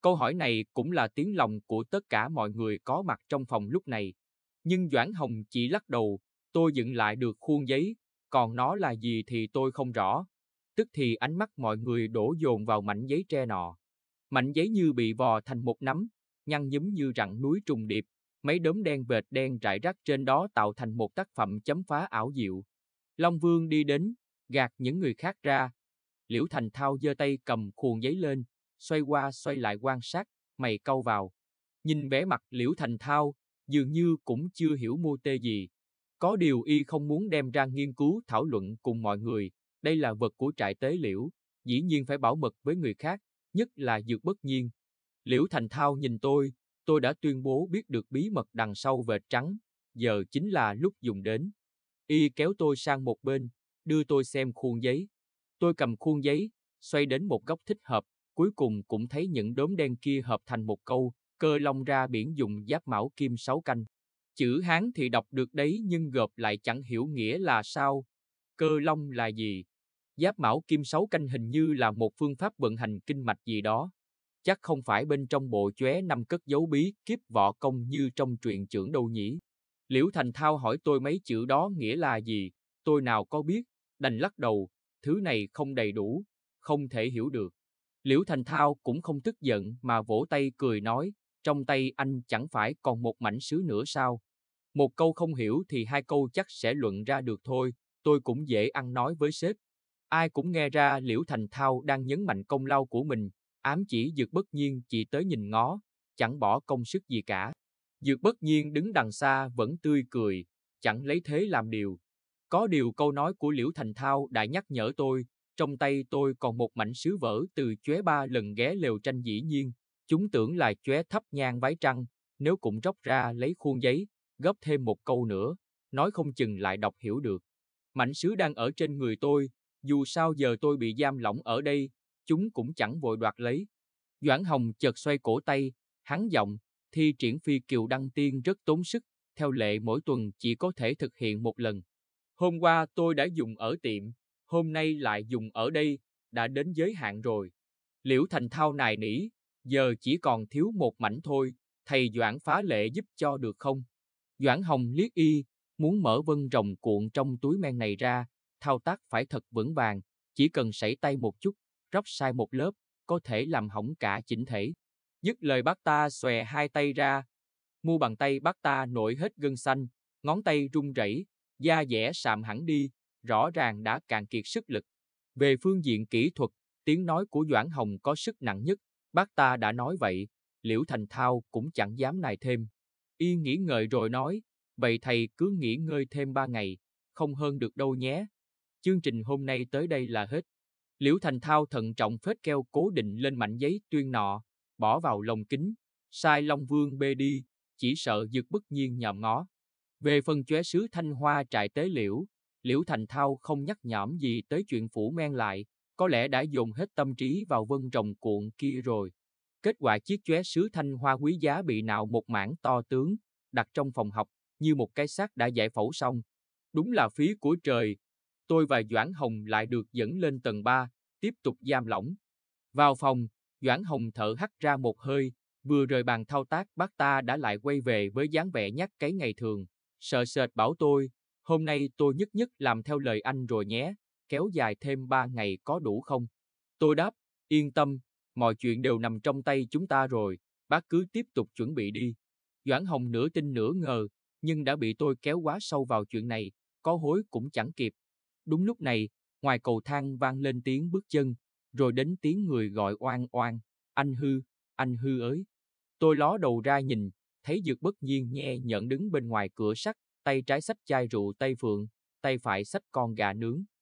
Câu hỏi này cũng là tiếng lòng của tất cả mọi người có mặt trong phòng lúc này. Nhưng Doãn Hồng chỉ lắc đầu, tôi dựng lại được khuôn giấy, còn nó là gì thì tôi không rõ. Tức thì ánh mắt mọi người đổ dồn vào mảnh giấy tre nọ. Mảnh giấy như bị vò thành một nắm, nhăn nhúm như rặng núi trùng điệp, mấy đốm đen vệt đen rải rác trên đó tạo thành một tác phẩm chấm phá ảo diệu. Long Vương đi đến, gạt những người khác ra. Liễu Thành Thao giơ tay cầm khuôn giấy lên, xoay qua xoay lại quan sát, mày câu vào. Nhìn vẻ mặt Liễu Thành Thao, dường như cũng chưa hiểu mô tê gì. Có điều y không muốn đem ra nghiên cứu thảo luận cùng mọi người, đây là vật của trại tế liễu, dĩ nhiên phải bảo mật với người khác, nhất là dược bất nhiên. Liễu Thành Thao nhìn tôi, tôi đã tuyên bố biết được bí mật đằng sau vệt trắng, giờ chính là lúc dùng đến. Y kéo tôi sang một bên, đưa tôi xem khuôn giấy. Tôi cầm khuôn giấy, xoay đến một góc thích hợp, cuối cùng cũng thấy những đốm đen kia hợp thành một câu, cơ long ra biển dùng giáp mão kim sáu canh. Chữ Hán thì đọc được đấy nhưng gộp lại chẳng hiểu nghĩa là sao. Cơ long là gì? Giáp mão kim sáu canh hình như là một phương pháp vận hành kinh mạch gì đó. Chắc không phải bên trong bộ chóe năm cất dấu bí kiếp võ công như trong truyện trưởng đâu nhỉ. Liễu Thành Thao hỏi tôi mấy chữ đó nghĩa là gì, tôi nào có biết, đành lắc đầu, thứ này không đầy đủ, không thể hiểu được. Liễu Thành Thao cũng không tức giận mà vỗ tay cười nói, trong tay anh chẳng phải còn một mảnh sứ nữa sao? Một câu không hiểu thì hai câu chắc sẽ luận ra được thôi, tôi cũng dễ ăn nói với sếp. Ai cũng nghe ra Liễu Thành Thao đang nhấn mạnh công lao của mình, ám chỉ Dược Bất Nhiên chỉ tới nhìn ngó, chẳng bỏ công sức gì cả. Dược Bất Nhiên đứng đằng xa vẫn tươi cười, chẳng lấy thế làm điều, có điều câu nói của Liễu Thành Thao đã nhắc nhở tôi, trong tay tôi còn một mảnh sứ vỡ từ chóe ba lần ghé lều tranh dĩ nhiên, chúng tưởng là chóe thấp nhang vái trăng, nếu cũng róc ra lấy khuôn giấy, gấp thêm một câu nữa, nói không chừng lại đọc hiểu được. Mảnh sứ đang ở trên người tôi, dù sao giờ tôi bị giam lỏng ở đây, chúng cũng chẳng vội đoạt lấy. Doãn Hồng chợt xoay cổ tay, hắn giọng, thi triển phi kiều đăng tiên rất tốn sức, theo lệ mỗi tuần chỉ có thể thực hiện một lần. Hôm qua tôi đã dùng ở tiệm, hôm nay lại dùng ở đây, đã đến giới hạn rồi. Liễu Thành Thao nài nỉ, giờ chỉ còn thiếu một mảnh thôi, thầy Doãn phá lệ giúp cho được không? Doãn Hồng liếc y, muốn mở vân rồng cuộn trong túi men này ra, thao tác phải thật vững vàng, chỉ cần sảy tay một chút, róc sai một lớp, có thể làm hỏng cả chỉnh thể. Dứt lời bác ta xòe hai tay ra, mu bàn tay bác ta nổi hết gân xanh, ngón tay run rẩy, da dẻ sạm hẳn đi, rõ ràng đã cạn kiệt sức lực. Về phương diện kỹ thuật, tiếng nói của Doãn Hồng có sức nặng nhất, bác ta đã nói vậy, Liễu Thành Thao cũng chẳng dám nài thêm. Y nghĩ ngợi rồi nói, vậy thầy cứ nghỉ ngơi thêm ba ngày, không hơn được đâu nhé. Chương trình hôm nay tới đây là hết. Liễu Thành Thao thận trọng phết keo cố định lên mảnh giấy tuyên nọ, bỏ vào lồng kính, sai Long Vương bê đi, chỉ sợ dược bất nhiên nhòm ngó. Về phần chóe sứ Thanh Hoa trại tế liễu, Liễu Thành Thao không nhắc nhảm gì tới chuyện phủ men lại, có lẽ đã dùng hết tâm trí vào vân rồng cuộn kia rồi. Kết quả chiếc chóe sứ Thanh Hoa quý giá bị nạo một mảng to tướng, đặt trong phòng học, như một cái xác đã giải phẫu xong. Đúng là phí của trời. Tôi và Doãn Hồng lại được dẫn lên tầng 3, tiếp tục giam lỏng. Vào phòng, Doãn Hồng thở hắt ra một hơi, vừa rời bàn thao tác bác ta đã lại quay về với dáng vẻ nhắc cái ngày thường. Sợ sệt bảo tôi, hôm nay tôi nhất nhất làm theo lời anh rồi nhé, kéo dài thêm ba ngày có đủ không? Tôi đáp, yên tâm, mọi chuyện đều nằm trong tay chúng ta rồi, bác cứ tiếp tục chuẩn bị đi. Doãn Hồng nửa tin nửa ngờ, nhưng đã bị tôi kéo quá sâu vào chuyện này, có hối cũng chẳng kịp. Đúng lúc này, ngoài cầu thang vang lên tiếng bước chân, rồi đến tiếng người gọi oan oan, anh hư, anh hư ới. Tôi ló đầu ra nhìn, thấy dược bất nhiên nhẹ nhận đứng bên ngoài cửa sắt, tay trái sách chai rượu tay Phượng, tay phải sách con gà nướng,